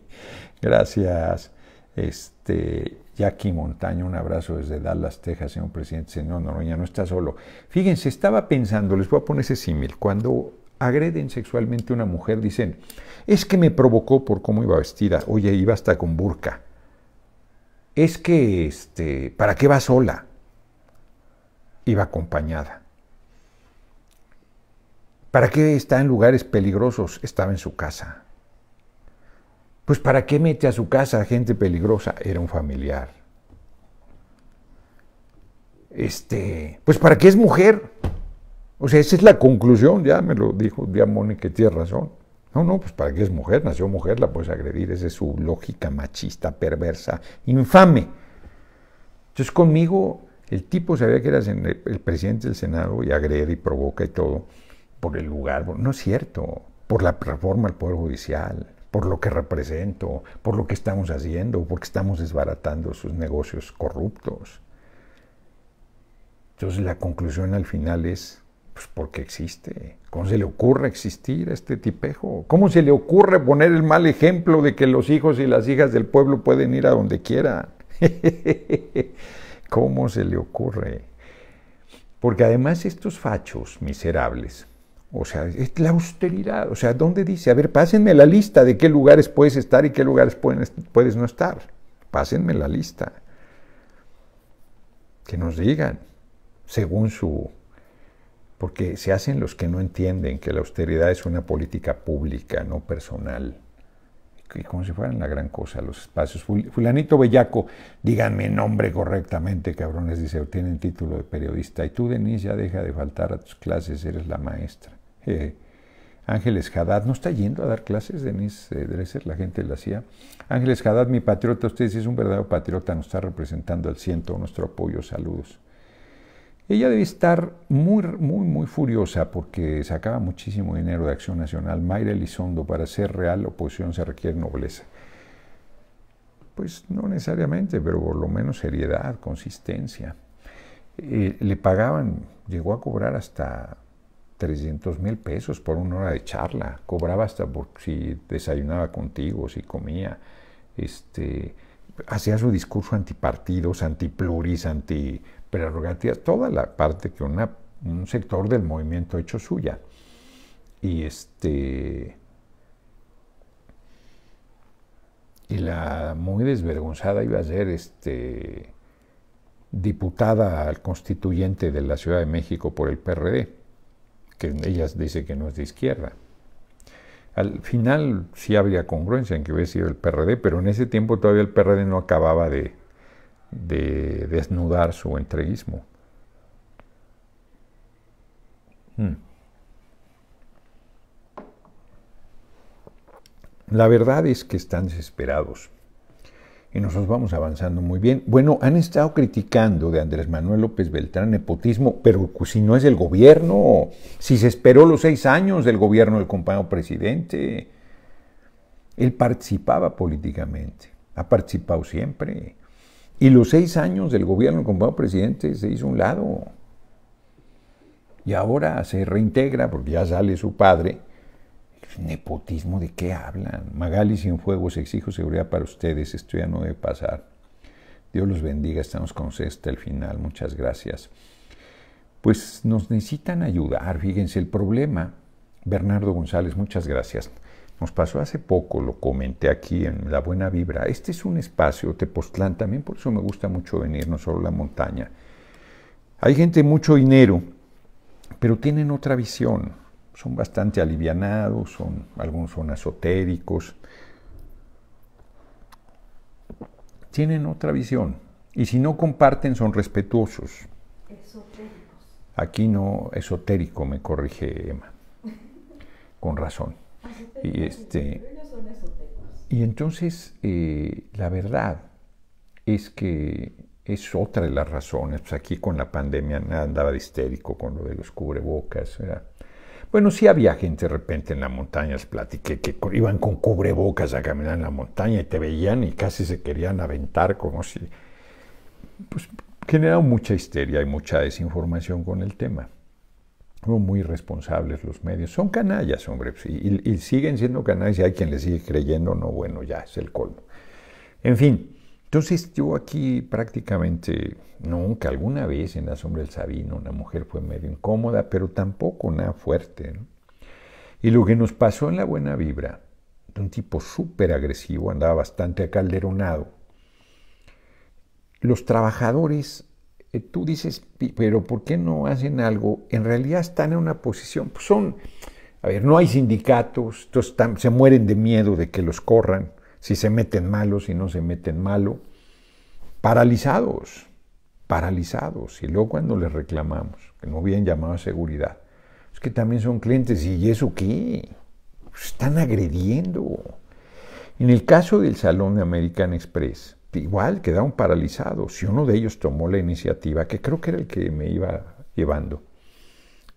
Gracias. Este, Jackie Montaño, un abrazo desde Dallas, Texas, señor presidente. No, ya no está solo. Fíjense, estaba pensando, les voy a poner ese símil. Cuando agreden sexualmente a una mujer, dicen, es que me provocó por cómo iba vestida. Oye, iba hasta con burka. Es que, este, ¿para qué va sola? Iba acompañada. ¿Para qué está en lugares peligrosos? Estaba en su casa. Pues ¿para qué mete a su casa gente peligrosa? Era un familiar. Este, pues ¿para qué es mujer? O sea, esa es la conclusión, ya me lo dijo, Diamón y que tiene razón. No, no, pues para qué es mujer, nació mujer, la puedes agredir, esa es su lógica machista, perversa, infame. Entonces conmigo el tipo sabía que era el presidente del Senado y agrede y provoca y todo por el lugar, no es cierto, por la reforma del Poder Judicial, por lo que represento, por lo que estamos haciendo, porque estamos desbaratando sus negocios corruptos. Entonces la conclusión al final es, pues porque existe. ¿Cómo se le ocurre existir a este tipejo? ¿Cómo se le ocurre poner el mal ejemplo de que los hijos y las hijas del pueblo pueden ir a donde quiera? ¿Cómo se le ocurre? Porque además estos fachos miserables, o sea, es la austeridad, o sea, ¿dónde dice? A ver, pásenme la lista de qué lugares puedes estar y qué lugares puedes no estar. Pásenme la lista. Que nos digan, según su porque se hacen los que no entienden que la austeridad es una política pública, no personal. Y como si fueran la gran cosa los espacios. Fulanito Bellaco, díganme nombre correctamente, cabrones, dice, tienen título de periodista. Y tú, Denise, ya deja de faltar a tus clases, eres la maestra. Ángeles Haddad, ¿no está yendo a dar clases, Denise eh, Dreser? La gente la hacía. Ángeles Haddad, mi patriota, usted sí es un verdadero patriota, nos está representando al ciento, nuestro apoyo, saludos. Ella debe estar muy, muy, muy furiosa porque sacaba muchísimo dinero de Acción Nacional. Mayra Elizondo, para ser real oposición se requiere nobleza. Pues no necesariamente, pero por lo menos seriedad, consistencia. Eh, le pagaban, llegó a cobrar hasta 300 mil pesos por una hora de charla. Cobraba hasta por si desayunaba contigo, si comía. Este, hacía su discurso antipartidos, antipluris, anti toda la parte que un sector del movimiento ha hecho suya. Y este. Y la muy desvergonzada iba a ser este, diputada al constituyente de la Ciudad de México por el PRD, que ellas dice que no es de izquierda. Al final sí habría congruencia en que hubiese sido el PRD, pero en ese tiempo todavía el PRD no acababa de de desnudar su entreguismo. Hmm. La verdad es que están desesperados. Y nosotros vamos avanzando muy bien. Bueno, han estado criticando de Andrés Manuel López Beltrán nepotismo, pero si no es el gobierno, si se esperó los seis años del gobierno del compañero presidente, él participaba políticamente, ha participado siempre. Y los seis años del gobierno del compañero presidente se hizo un lado. Y ahora se reintegra porque ya sale su padre. Nepotismo, ¿de qué hablan? Magali se exijo seguridad para ustedes, esto ya no debe pasar. Dios los bendiga, estamos con ustedes hasta el final, muchas gracias. Pues nos necesitan ayudar, fíjense el problema. Bernardo González, muchas gracias. Nos pasó hace poco, lo comenté aquí en La Buena Vibra. Este es un espacio, Tepoztlán, también por eso me gusta mucho venir, no solo la montaña. Hay gente mucho dinero, pero tienen otra visión. Son bastante alivianados, son, algunos son esotéricos. Tienen otra visión. Y si no comparten, son respetuosos. Esotéricos. Aquí no, esotérico, me corrige Emma. Con razón. Y, este, y entonces eh, la verdad es que es otra de las razones. Pues aquí con la pandemia andaba de histérico con lo de los cubrebocas. Bueno, sí había gente de repente en la montaña, les platiqué, que iban con cubrebocas a caminar en la montaña y te veían y casi se querían aventar como si... Pues generaba mucha histeria y mucha desinformación con el tema muy responsables los medios. Son canallas, hombre, pues, y, siguen siendo canallas y hay quien les sigue creyendo, no, bueno, ya es el colmo. En fin, entonces yo aquí prácticamente nunca, alguna vez en la sombra del Sabino, una mujer fue medio incómoda, pero tampoco nada fuerte. Y lo que nos pasó en la buena vibra, de un tipo súper agresivo, andaba bastante acalderonado. Los trabajadores tú dices, pero ¿por qué no hacen algo? En realidad están en una posición, pues son, a ver, no hay sindicatos, entonces se mueren de miedo de que los corran, si se meten malo, si no se meten malo, paralizados, paralizados. Y luego cuando les reclamamos, que no habían llamado a seguridad, es que también son clientes, ¿y eso qué? Pues, están agrediendo. En el caso del Salón de American Express, igual quedaron paralizados Si uno de ellos tomó la iniciativa, que creo que era el que me iba llevando,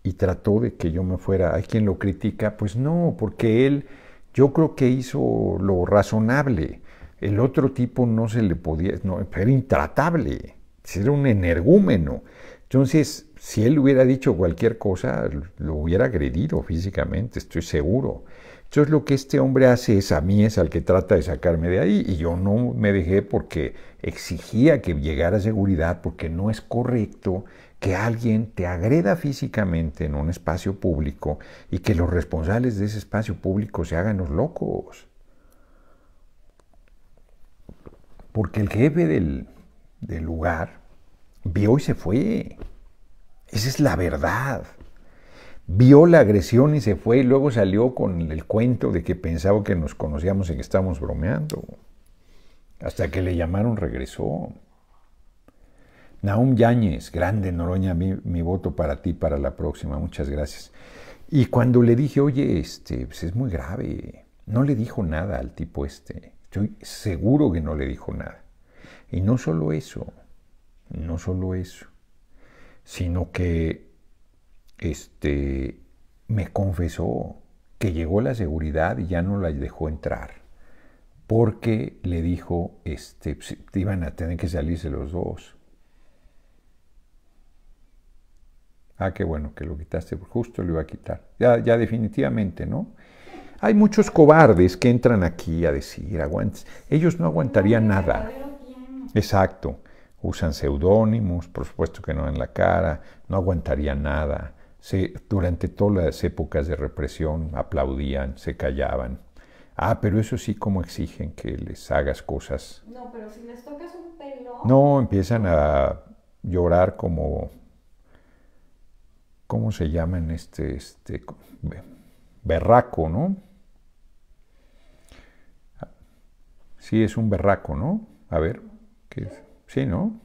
y trató de que yo me fuera. Hay quien lo critica, pues no, porque él yo creo que hizo lo razonable. El otro tipo no se le podía, no, era intratable, era un energúmeno. Entonces, si él hubiera dicho cualquier cosa, lo hubiera agredido físicamente, estoy seguro. Entonces lo que este hombre hace es a mí, es al que trata de sacarme de ahí, y yo no me dejé porque exigía que llegara seguridad, porque no es correcto que alguien te agreda físicamente en un espacio público y que los responsables de ese espacio público se hagan los locos. Porque el jefe del, del lugar vio y se fue. Esa es la verdad vio la agresión y se fue y luego salió con el cuento de que pensaba que nos conocíamos y que estábamos bromeando. Hasta que le llamaron regresó. Naum Yáñez, grande Noroña, mi, mi, voto para ti para la próxima, muchas gracias. Y cuando le dije, oye, este, pues, es muy grave, no le dijo nada al tipo este. Estoy seguro que no le dijo nada. Y no solo eso, no solo eso, sino que este, me confesó que llegó la seguridad y ya no la dejó entrar, porque le dijo, este, pues, iban a tener que salirse los dos. Ah, qué bueno que lo quitaste, pues, justo lo iba a quitar. Ya, ya definitivamente, ¿no? Hay muchos cobardes que entran aquí a decir, aguantes. Ellos no aguantarían nada. Exacto. Usan seudónimos, por supuesto que no en la cara, no aguantarían nada durante todas las épocas de represión aplaudían, se callaban. Ah, pero eso sí como exigen que les hagas cosas. No, pero si les tocas un pelo... No, empiezan a llorar como... ¿Cómo se llaman este, este berraco, no? Ah, sí, es un berraco, ¿no? A ver, que Sí, ¿no?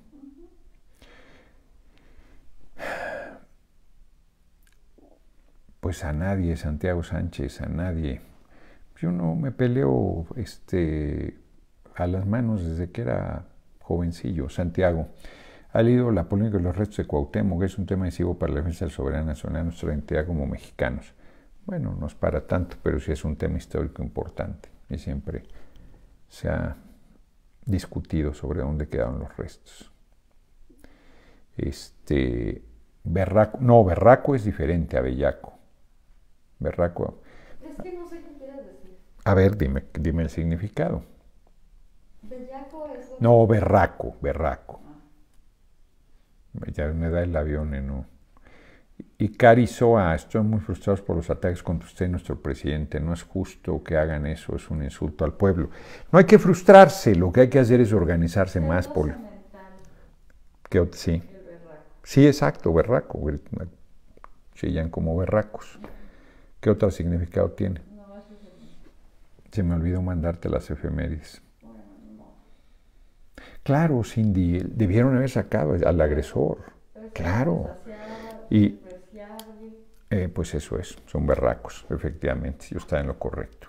pues a nadie, Santiago Sánchez, a nadie. Yo no me peleo este, a las manos desde que era jovencillo, Santiago. Ha leído la polémica de los restos de Cuauhtémoc, que es un tema decisivo para la defensa del soberano nacional, nuestra identidad como mexicanos. Bueno, no es para tanto, pero sí es un tema histórico importante y siempre se ha discutido sobre dónde quedaron los restos. Este, berraco, no, berraco es diferente a bellaco. Berraco. Es que no sé qué quieres decir. A ver, dime, dime el significado. Bellaco es... No, berraco, berraco. Ya me da el avión, ¿no? Y Cari Soa, estoy muy frustrado por los ataques contra usted nuestro presidente. No es justo que hagan eso, es un insulto al pueblo. No hay que frustrarse, lo que hay que hacer es organizarse más. Por... ¿Qué, sí. sí, exacto, berraco. Chillan como berracos. ¿Qué otro significado tiene? Se me olvidó mandarte las efemérides. Claro, Cindy, debieron haber sacado al agresor. Claro. Y eh, pues eso es, son berracos, efectivamente. Yo estaba en lo correcto.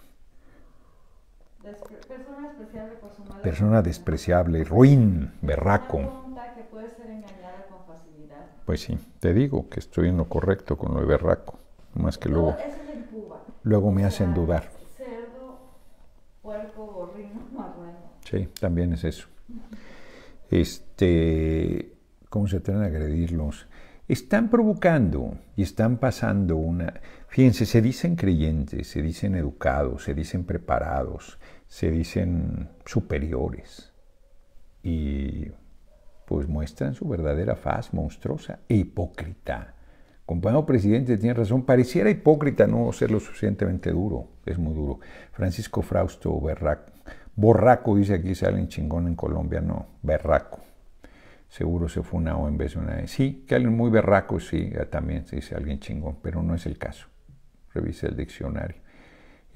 Persona despreciable, ruin, berraco. Pues sí, te digo que estoy en lo correcto con lo de berraco más que luego, luego me hacen dudar. Cerdo, Sí, también es eso. Este, ¿Cómo se atreven a agredirlos? Están provocando y están pasando una... Fíjense, se dicen creyentes, se dicen educados, se dicen preparados, se dicen superiores. Y pues muestran su verdadera faz monstruosa e hipócrita Compañero presidente, tiene razón. Pareciera hipócrita no ser lo suficientemente duro. Es muy duro. Francisco Frausto Berraco. Borraco dice aquí, alguien chingón en Colombia. No, berraco. Seguro se fue una O en vez de una E. Sí, que alguien muy berraco, sí, también se dice alguien chingón, pero no es el caso. Revisa el diccionario.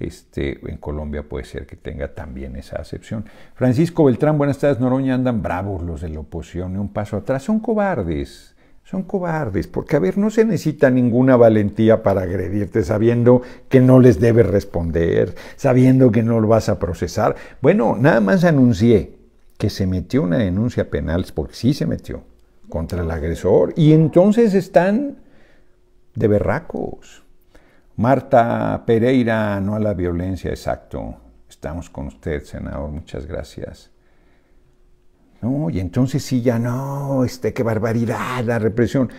Este, en Colombia puede ser que tenga también esa acepción. Francisco Beltrán, buenas tardes, Noroña, andan bravos los de la oposición, y un paso atrás, son cobardes son cobardes, porque a ver, no se necesita ninguna valentía para agredirte sabiendo que no les debes responder, sabiendo que no lo vas a procesar. Bueno, nada más anuncié que se metió una denuncia penal, porque sí se metió, contra el agresor, y entonces están de berracos. Marta Pereira, no a la violencia, exacto. Estamos con usted, senador, muchas gracias. ¿no? Y entonces sí, ya no, este, qué barbaridad, la represión.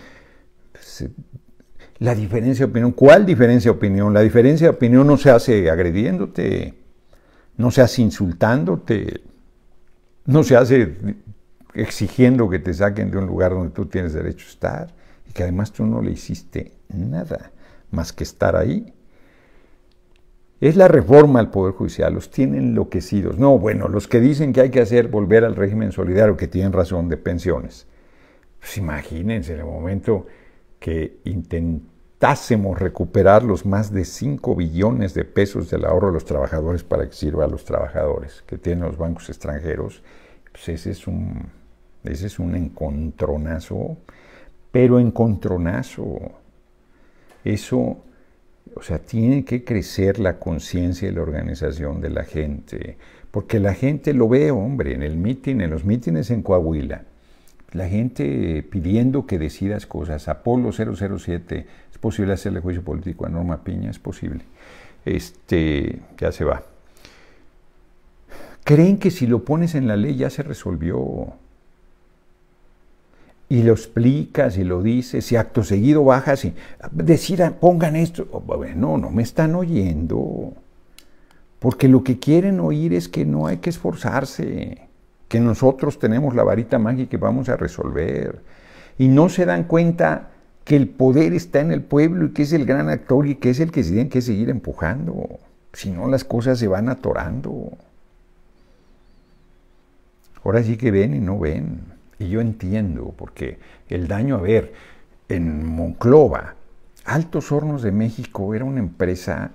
la diferencia de opinión, ¿cuál diferencia de opinión? La diferencia de opinión no se hace agrediéndote, no se hace insultándote, no se hace exigiendo que te saquen de un lugar donde tú tienes derecho a estar y que además tú no le hiciste nada más que estar ahí es la reforma al Poder Judicial, los tiene enloquecidos. No, bueno, los que dicen que hay que hacer volver al régimen solidario, que tienen razón de pensiones. Pues imagínense en el momento que intentásemos recuperar los más de 5 billones de pesos del ahorro de los trabajadores para que sirva a los trabajadores que tienen los bancos extranjeros, pues ese es un, ese es un encontronazo, pero encontronazo. Eso o sea, tiene que crecer la conciencia y la organización de la gente, porque la gente lo ve, hombre, en el mitin, en los mítines en Coahuila. La gente pidiendo que decidas cosas. Apolo 007, ¿es posible hacerle juicio político a Norma Piña? Es posible. Este, ya se va. Creen que si lo pones en la ley ya se resolvió y lo explicas y lo dices, y acto seguido bajas y decidan, pongan esto. Oh, bueno, no me están oyendo. Porque lo que quieren oír es que no hay que esforzarse, que nosotros tenemos la varita mágica y vamos a resolver. Y no se dan cuenta que el poder está en el pueblo y que es el gran actor y que es el que se tienen que seguir empujando. Si no, las cosas se van atorando. Ahora sí que ven y no ven. Y yo entiendo, porque el daño, a ver, en Monclova, Altos Hornos de México era una empresa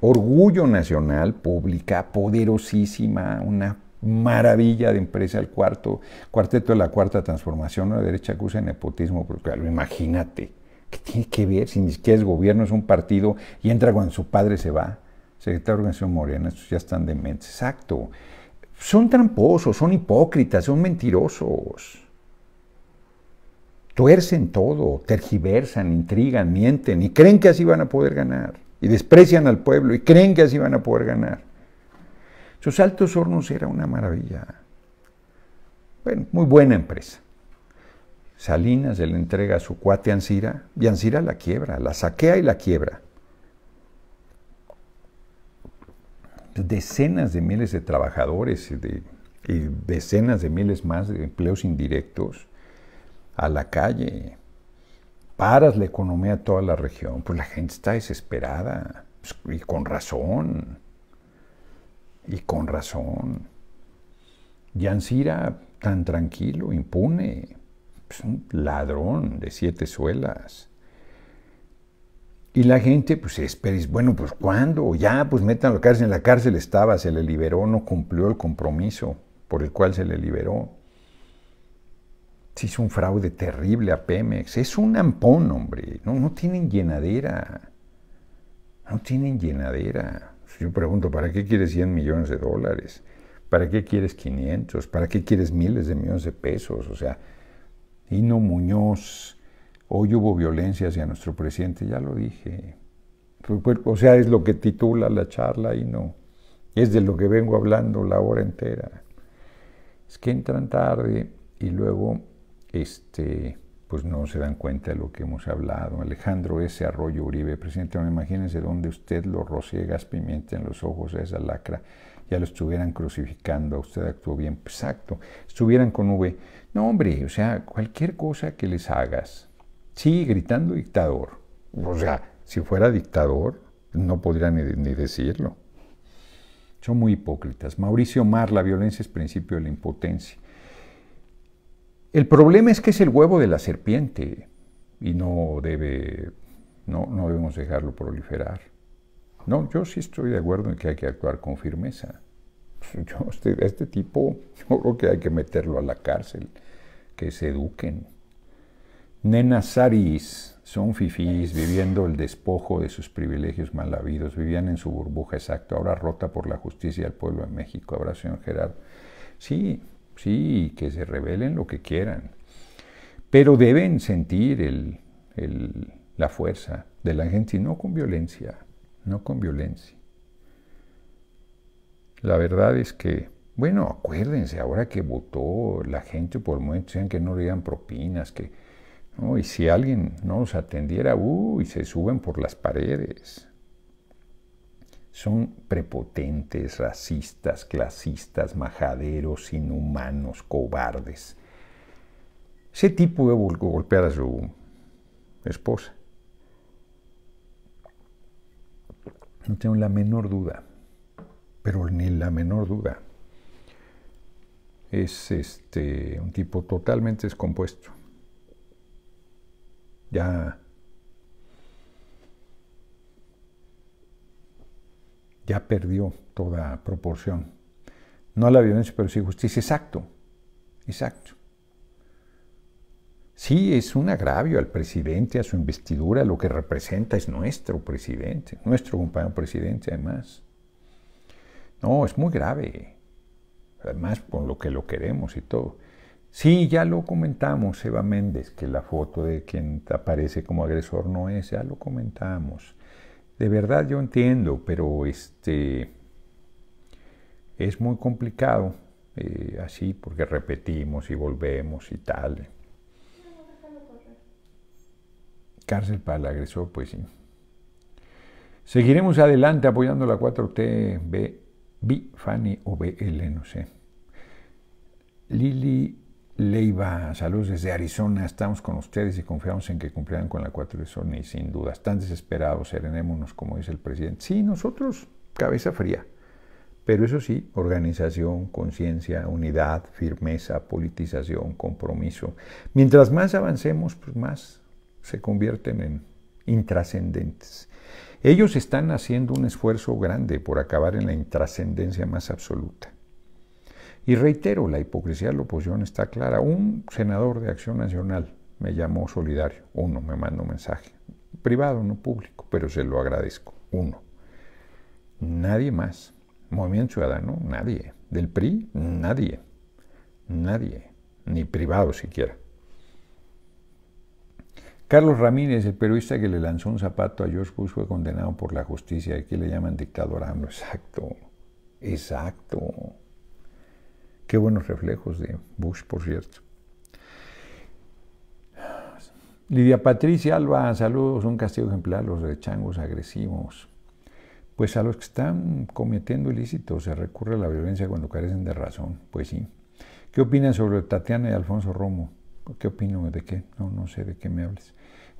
orgullo nacional, pública, poderosísima, una maravilla de empresa, el cuarto, cuarteto de la cuarta transformación, la derecha acusa de nepotismo, porque claro, imagínate, ¿qué tiene que ver si ni siquiera es gobierno, es un partido y entra cuando su padre se va? Secretario de Organización Morena, estos ya están dementes. Exacto. Son tramposos, son hipócritas, son mentirosos tuercen todo, tergiversan, intrigan, mienten y creen que así van a poder ganar. Y desprecian al pueblo y creen que así van a poder ganar. Sus altos hornos era una maravilla. Bueno, muy buena empresa. Salinas se le entrega a su cuate Ancira y Ancira la quiebra, la saquea y la quiebra. Decenas de miles de trabajadores y decenas de miles más de empleos indirectos a la calle, paras la economía de toda la región, pues la gente está desesperada, pues, y con razón, y con razón. Yancira, tan tranquilo, impune, pues, un ladrón de siete suelas. Y la gente, pues, espera, bueno, pues, ¿cuándo? Ya, pues, metan a la cárcel. En la cárcel estaba, se le liberó, no cumplió el compromiso por el cual se le liberó. Se hizo un fraude terrible a Pemex. Es un ampón, hombre. No, no tienen llenadera. No tienen llenadera. Yo pregunto, ¿para qué quieres 100 millones de dólares? ¿Para qué quieres 500? ¿Para qué quieres miles de millones de pesos? O sea, Hino Muñoz, hoy hubo violencia hacia nuestro presidente, ya lo dije. O sea, es lo que titula la charla y no. Es de lo que vengo hablando la hora entera. Es que entran tarde y luego este, pues no se dan cuenta de lo que hemos hablado. Alejandro S. Arroyo Uribe, presidente, no imagínense donde usted lo rocie gas pimienta en los ojos a esa lacra. Ya lo estuvieran crucificando, usted actuó bien. Pues, exacto, estuvieran con V. No, hombre, o sea, cualquier cosa que les hagas. Sí, gritando dictador. O sea, si fuera dictador, no podría ni, ni decirlo. Son muy hipócritas. Mauricio Mar, la violencia es principio de la impotencia. El problema es que es el huevo de la serpiente y no, debe, no, no debemos dejarlo proliferar. No, yo sí estoy de acuerdo en que hay que actuar con firmeza. Yo, este, este tipo, yo creo que hay que meterlo a la cárcel, que se eduquen. Nenas saris son fifis, viviendo el despojo de sus privilegios mal habidos, vivían en su burbuja exacta, ahora rota por la justicia del pueblo en México, señor Gerardo. Sí, Sí, que se revelen lo que quieran. Pero deben sentir la fuerza de la gente, y no con violencia, no con violencia. La verdad es que, bueno, acuérdense, ahora que votó la gente por mucho que no le dan propinas, que, y si alguien no los atendiera, uy, se suben por las paredes. Son prepotentes, racistas, clasistas, majaderos, inhumanos, cobardes. Ese tipo de golpear a su esposa. No tengo la menor duda, pero ni la menor duda. Es este, un tipo totalmente descompuesto. Ya ya perdió toda proporción. No a la violencia, pero sí justicia. Exacto, exacto. Sí, es un agravio al presidente, a su investidura, lo que representa es nuestro presidente, nuestro compañero presidente además. No, es muy grave, además con lo que lo queremos y todo. Sí, ya lo comentamos, Eva Méndez, que la foto de quien aparece como agresor no es, ya lo comentamos. De verdad yo entiendo, pero este es muy complicado eh, así porque repetimos y volvemos y tal. Cárcel para el agresor, pues sí. Seguiremos adelante apoyando la 4T, B, B Fanny o BL, no sé. Lili Leiva, saludos desde Arizona. Estamos con ustedes y confiamos en que cumplirán con la 4 y sin duda. Están desesperados, serenémonos, como dice el presidente. Sí, nosotros, cabeza fría. Pero eso sí, organización, conciencia, unidad, firmeza, politización, compromiso. Mientras más avancemos, pues más se convierten en intrascendentes. Ellos están haciendo un esfuerzo grande por acabar en la intrascendencia más absoluta. Y reitero, la hipocresía de la oposición está clara. Un senador de Acción Nacional me llamó solidario, uno me mandó un mensaje, privado, no público, pero se lo agradezco, uno. Nadie más. Movimiento Ciudadano, nadie. Del PRI, nadie. Nadie. Ni privado siquiera. Carlos Ramírez, el periodista que le lanzó un zapato a George Bush, fue condenado por la justicia. Aquí le llaman dictador AMLO. Ah, exacto. Exacto. Qué buenos reflejos de Bush, por cierto. Lidia Patricia Alba, saludos, un castigo ejemplar los de changos agresivos. Pues a los que están cometiendo ilícitos se recurre a la violencia cuando carecen de razón, pues sí. ¿Qué opinan sobre Tatiana y Alfonso Romo? ¿Qué opino de qué? No, no sé de qué me hables.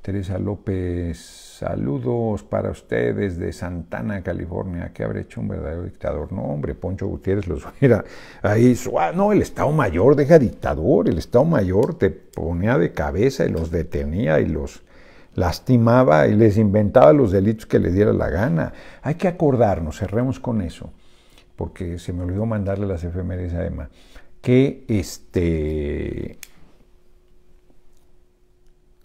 Teresa López, saludos para ustedes de Santana, California. ¿Qué habrá hecho un verdadero dictador? No, hombre, Poncho Gutiérrez los era ahí. Ah, no, el Estado Mayor deja dictador. El Estado Mayor te ponía de cabeza y los detenía y los lastimaba y les inventaba los delitos que le diera la gana. Hay que acordarnos, cerremos con eso, porque se me olvidó mandarle las efemérides a Emma, que este,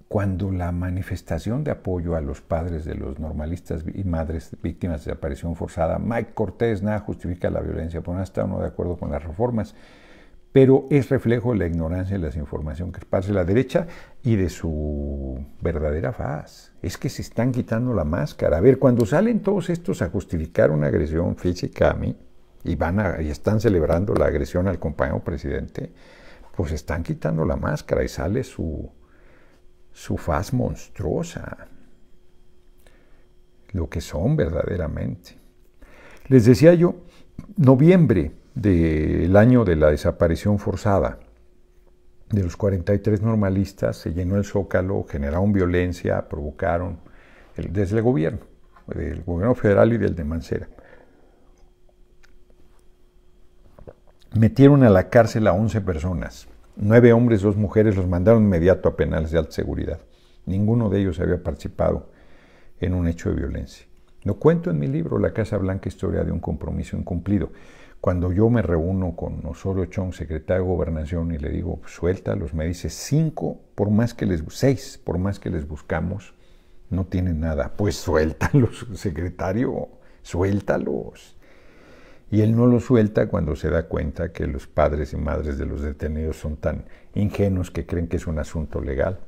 cuando la manifestación de apoyo a los padres de los normalistas y madres víctimas de desaparición forzada, Mike Cortés, nada justifica la violencia, por no está uno de acuerdo con las reformas, pero es reflejo de la ignorancia y la desinformación que pasa de la derecha y de su verdadera faz. Es que se están quitando la máscara. A ver, cuando salen todos estos a justificar una agresión física a mí y, van y están celebrando la agresión al compañero presidente, pues están quitando la máscara y sale su su faz monstruosa, lo que son verdaderamente. Les decía yo, noviembre del año de la desaparición forzada de los 43 normalistas, se llenó el zócalo, generaron violencia, provocaron el, desde el gobierno, del gobierno federal y del de Mancera. Metieron a la cárcel a 11 personas. Nueve hombres, dos mujeres los mandaron inmediato a penales de alta seguridad. Ninguno de ellos había participado en un hecho de violencia. Lo cuento en mi libro La Casa Blanca, historia de un compromiso incumplido. Cuando yo me reúno con Osorio Chong, secretario de Gobernación, y le digo, suéltalos, me dice, cinco, por más que les, seis, por más que les buscamos, no tienen nada. Pues suéltalos, secretario, suéltalos y él no lo suelta cuando se da cuenta que los padres y madres de los detenidos son tan ingenuos que creen que es un asunto legal.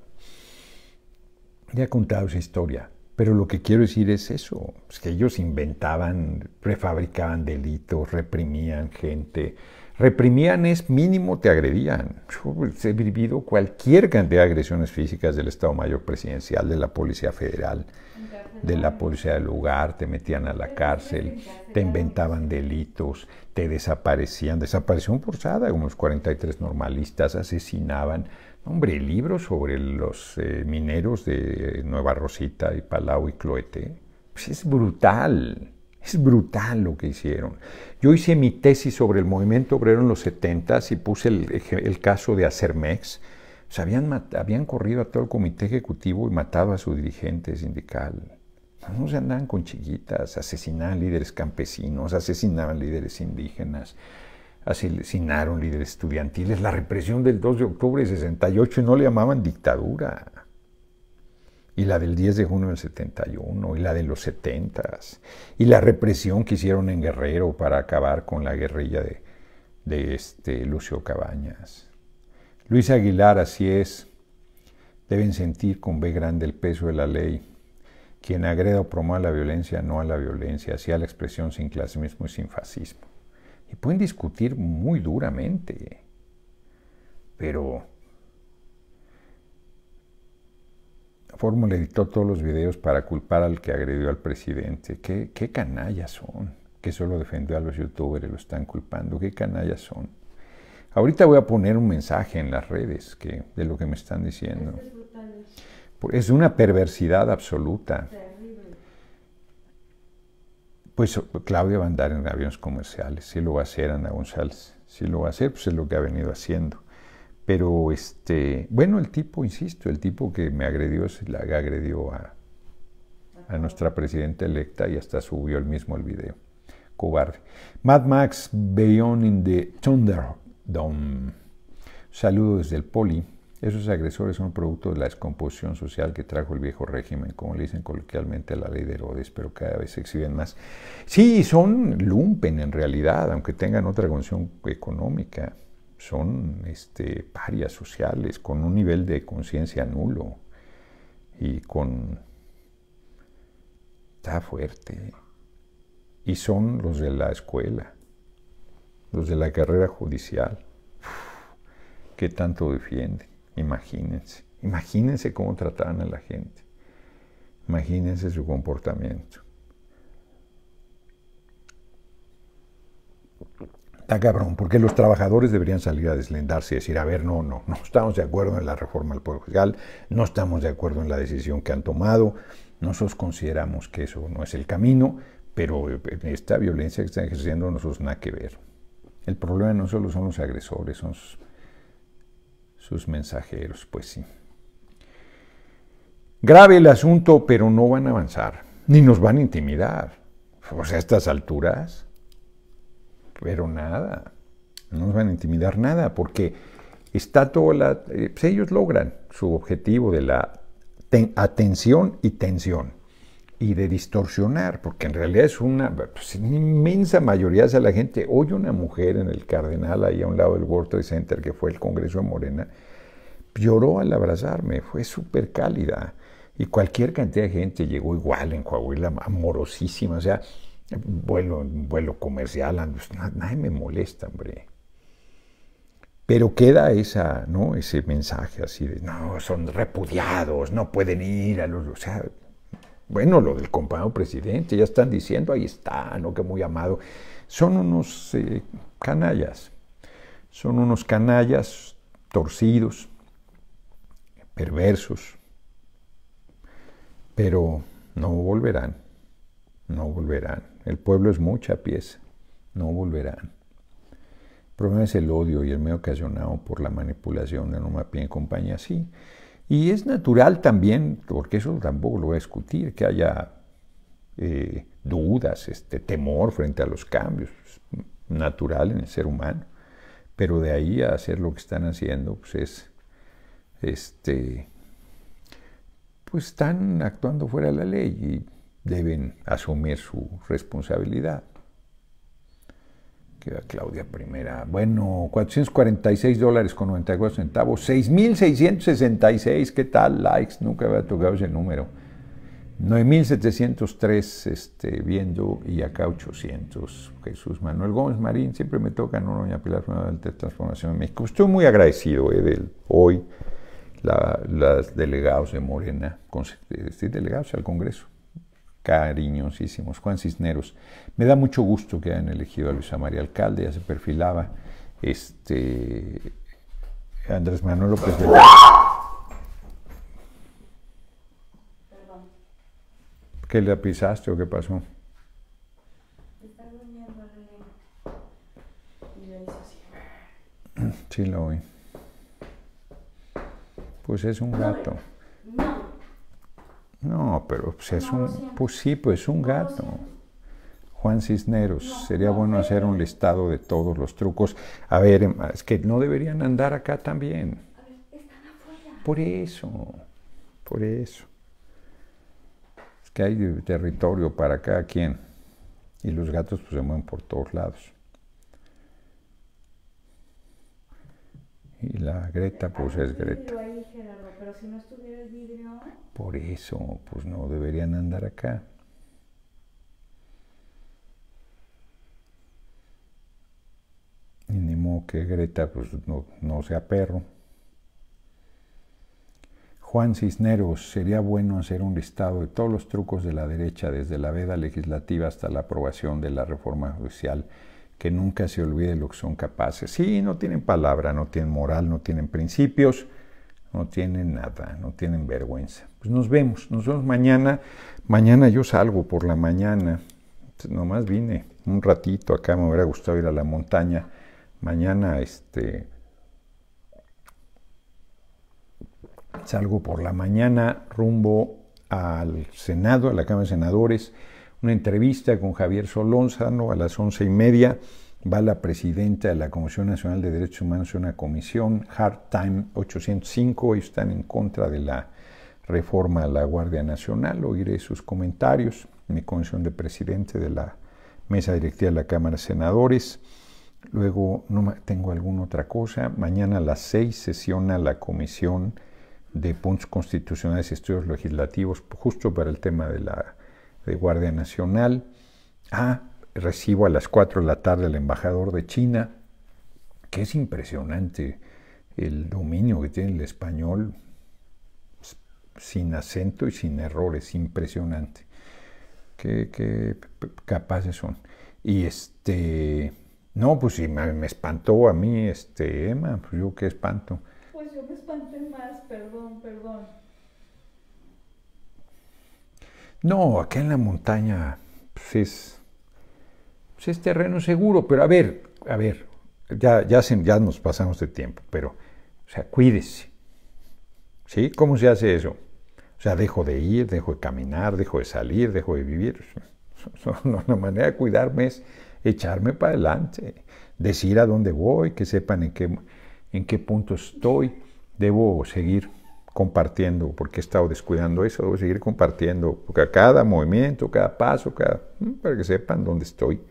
Le he contado esa historia, pero lo que quiero decir es eso, es que ellos inventaban, prefabricaban delitos, reprimían gente. Reprimían es mínimo te agredían. Yo pues, he vivido cualquier cantidad de agresiones físicas del Estado Mayor Presidencial, de la Policía Federal, de la policía del lugar, te metían a la cárcel, te inventaban delitos, te desaparecían, un forzada, unos 43 normalistas asesinaban. Hombre, el libro sobre los eh, mineros de eh, Nueva Rosita y Palau y Cloete, pues es brutal, es brutal lo que hicieron. Yo hice mi tesis sobre el movimiento obrero en los 70 y puse el, caso de Acermex, habían, habían, corrido a todo el comité ejecutivo y matado a su dirigente sindical. ¿no? Se andaban con chiquitas, asesinaban líderes campesinos, asesinaban líderes indígenas, asesinaron líderes estudiantiles, la represión del 2 de octubre de 68 y no le llamaban dictadura. Y la del 10 de junio del 71, y la de los 70, y la represión que hicieron en Guerrero para acabar con la guerrilla de, este Lucio Cabañas. Luis Aguilar, así es, deben sentir con B grande el peso de la ley quien agreda o promueve la violencia, no a la violencia, a la expresión sin clasismo y sin fascismo. Y pueden discutir muy duramente, pero Fórmula editó todos los videos para culpar al que agredió al presidente. ¿Qué, canallas son? Que solo defendió a los youtubers y lo están culpando. ¿Qué canallas son? Ahorita voy a poner un mensaje en las redes de lo que me están diciendo. Es una perversidad absoluta. Pues Claudia va a andar en aviones comerciales, si lo va a hacer Ana González, sí lo va a hacer, pues es lo que ha venido haciendo. Pero, este, bueno, el tipo, insisto, el tipo que me agredió, se la agredió a, nuestra presidenta electa y hasta subió el mismo el video. Cobarde. Mad Max Beyond in the Thunderdome. Saludos desde el Poli. Esos agresores son producto de la descomposición social que trajo el viejo régimen, como le dicen coloquialmente a la ley de Herodes, pero cada vez se exhiben más. Sí, son lumpen en realidad, aunque tengan otra condición económica. Son este, parias sociales con un nivel de conciencia nulo y con... Está fuerte. Y son los de la escuela, los de la carrera judicial, que tanto defienden. Imagínense, imagínense cómo trataban a la gente, imagínense su comportamiento. Está cabrón, porque los trabajadores deberían salir a deslendarse y decir, a ver, no, no, no estamos de acuerdo en la reforma al Poder no estamos de acuerdo en la decisión que han tomado, nosotros consideramos que eso no es el camino, pero eh, esta violencia que están ejerciendo nosotros nada que ver. El problema no solo son los agresores, son sus mensajeros, pues sí. Grave el asunto, pero no van a avanzar, ni nos van a intimidar. O a estas alturas, pero nada, no nos van a intimidar nada, porque está todo la... Eh, pues ellos logran su objetivo de la atención y tensión y de distorsionar, porque en realidad es una pues, inmensa mayoría de la gente. Hoy una mujer en el Cardenal, ahí a un lado del World Trade Center, que fue el Congreso de Morena, lloró al abrazarme, fue súper cálida. Y cualquier cantidad de gente llegó igual en Coahuila, amorosísima, o sea, vuelo, vuelo comercial, pues, nadie me molesta, hombre. Pero queda esa, ¿no? ese mensaje así de, no, son repudiados, no pueden ir a los... O sea, bueno, lo del compañero presidente, ya están diciendo, ahí está, no que muy amado. Son unos eh, canallas, son unos canallas torcidos, perversos, pero no volverán, no volverán. El pueblo es mucha pieza, no volverán. El problema es el odio y el miedo ocasionado por la manipulación de una y compañía. Sí, y es natural también, porque eso tampoco lo voy a discutir, que haya eh, dudas, este, temor frente a los cambios, es natural en el ser humano. Pero de ahí a hacer lo que están haciendo, pues es, este, pues están actuando fuera de la ley y deben asumir su responsabilidad. Queda Claudia primera. Bueno, 446 dólares con 94 centavos. 6.666, ¿qué tal? Likes, nunca había tocado ese número. 9.703 este, viendo y acá 800. Jesús Manuel Gómez Marín, siempre me toca, no, doña Pilar, una transformación en México. Estoy muy agradecido Edel, eh, hoy, la, las delegados de Morena, con, este, delegados al Congreso, cariñosísimos. Juan Cisneros, me da mucho gusto que hayan elegido a Luisa María Alcalde, ya se perfilaba. Este, Andrés Manuel López la ¿Qué le pisaste o qué pasó? Sí, lo oí. Pues es un gato. No, pero pues, es un, pues sí, pues un gato. Juan Cisneros, sería bueno hacer un listado de todos los trucos. A ver, em, es que no deberían andar acá también. Por eso, por eso. Es que hay territorio para cada quien. Y los gatos pues, se mueven por todos lados. Y la Greta, pues es Greta. Por eso, pues no, deberían andar acá. ni modo que Greta, pues no, no sea perro. Juan Cisneros, sería bueno hacer un listado de todos los trucos de la derecha, desde la veda legislativa hasta la aprobación de la reforma judicial que nunca se olvide lo que son capaces. Sí, no tienen palabra, no tienen moral, no tienen principios, no tienen nada, no tienen vergüenza. Pues nos vemos, nos vemos mañana. Mañana yo salgo por la mañana. nomás vine un ratito acá, me hubiera gustado ir a la montaña. Mañana este salgo por la mañana rumbo al Senado, a la Cámara de Senadores una entrevista con Javier Solónzano a las once y media. Va la presidenta de la Comisión Nacional de Derechos Humanos a una comisión, Hard Time 805. Ellos están en contra de la reforma a la Guardia Nacional. Oiré sus comentarios. Mi comisión de presidente de la mesa directiva de la Cámara de Senadores. Luego no tengo alguna otra cosa. Mañana a las seis sesiona la Comisión de Puntos Constitucionales y Estudios Legislativos, justo para el tema de la Guardia Nacional. Ah, recibo a las 4 de la tarde al embajador de China, que es impresionante el dominio que tiene el español pues, sin acento y sin errores, impresionante. Qué, qué capaces son. Y este, no, pues sí, me, espantó a mí, este, Emma, pues, yo qué espanto. Pues yo me espanté más, perdón, perdón. No, acá en la montaña pues, pues, es, terreno seguro, pero a ver, a ver, ya, ya, nos pasamos de tiempo, pero, o sea, cuídese. ¿Sí? ¿Cómo se hace eso? O sea, dejo de ir, dejo de caminar, dejo de salir, dejo de vivir. No, la manera de cuidarme es echarme para adelante, decir a dónde voy, que sepan en qué, en qué punto estoy. Debo seguir compartiendo, porque he estado descuidando eso, a seguir compartiendo, porque cada movimiento, cada paso, cada, mm, para que sepan dónde estoy.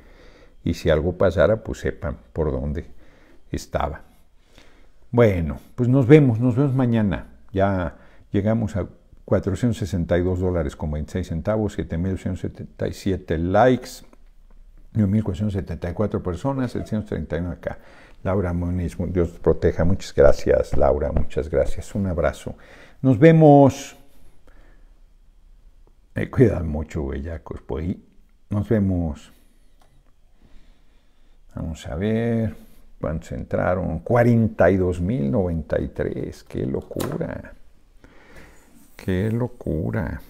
Y si algo pasara, pues sepan por dónde estaba. Bueno, pues nos vemos, nos vemos mañana. Ya llegamos a 462 dólares con 26 centavos, 7.177 likes, 1.474 personas, 131 acá. Laura Moniz, Dios te proteja. Muchas gracias, Laura, muchas gracias. Un abrazo. Nos vemos. Cuidado mucho, bellacos, Pues, Nos vemos. Vamos a ver cuántos entraron. 42.093. ¡Qué locura! ¡Qué locura!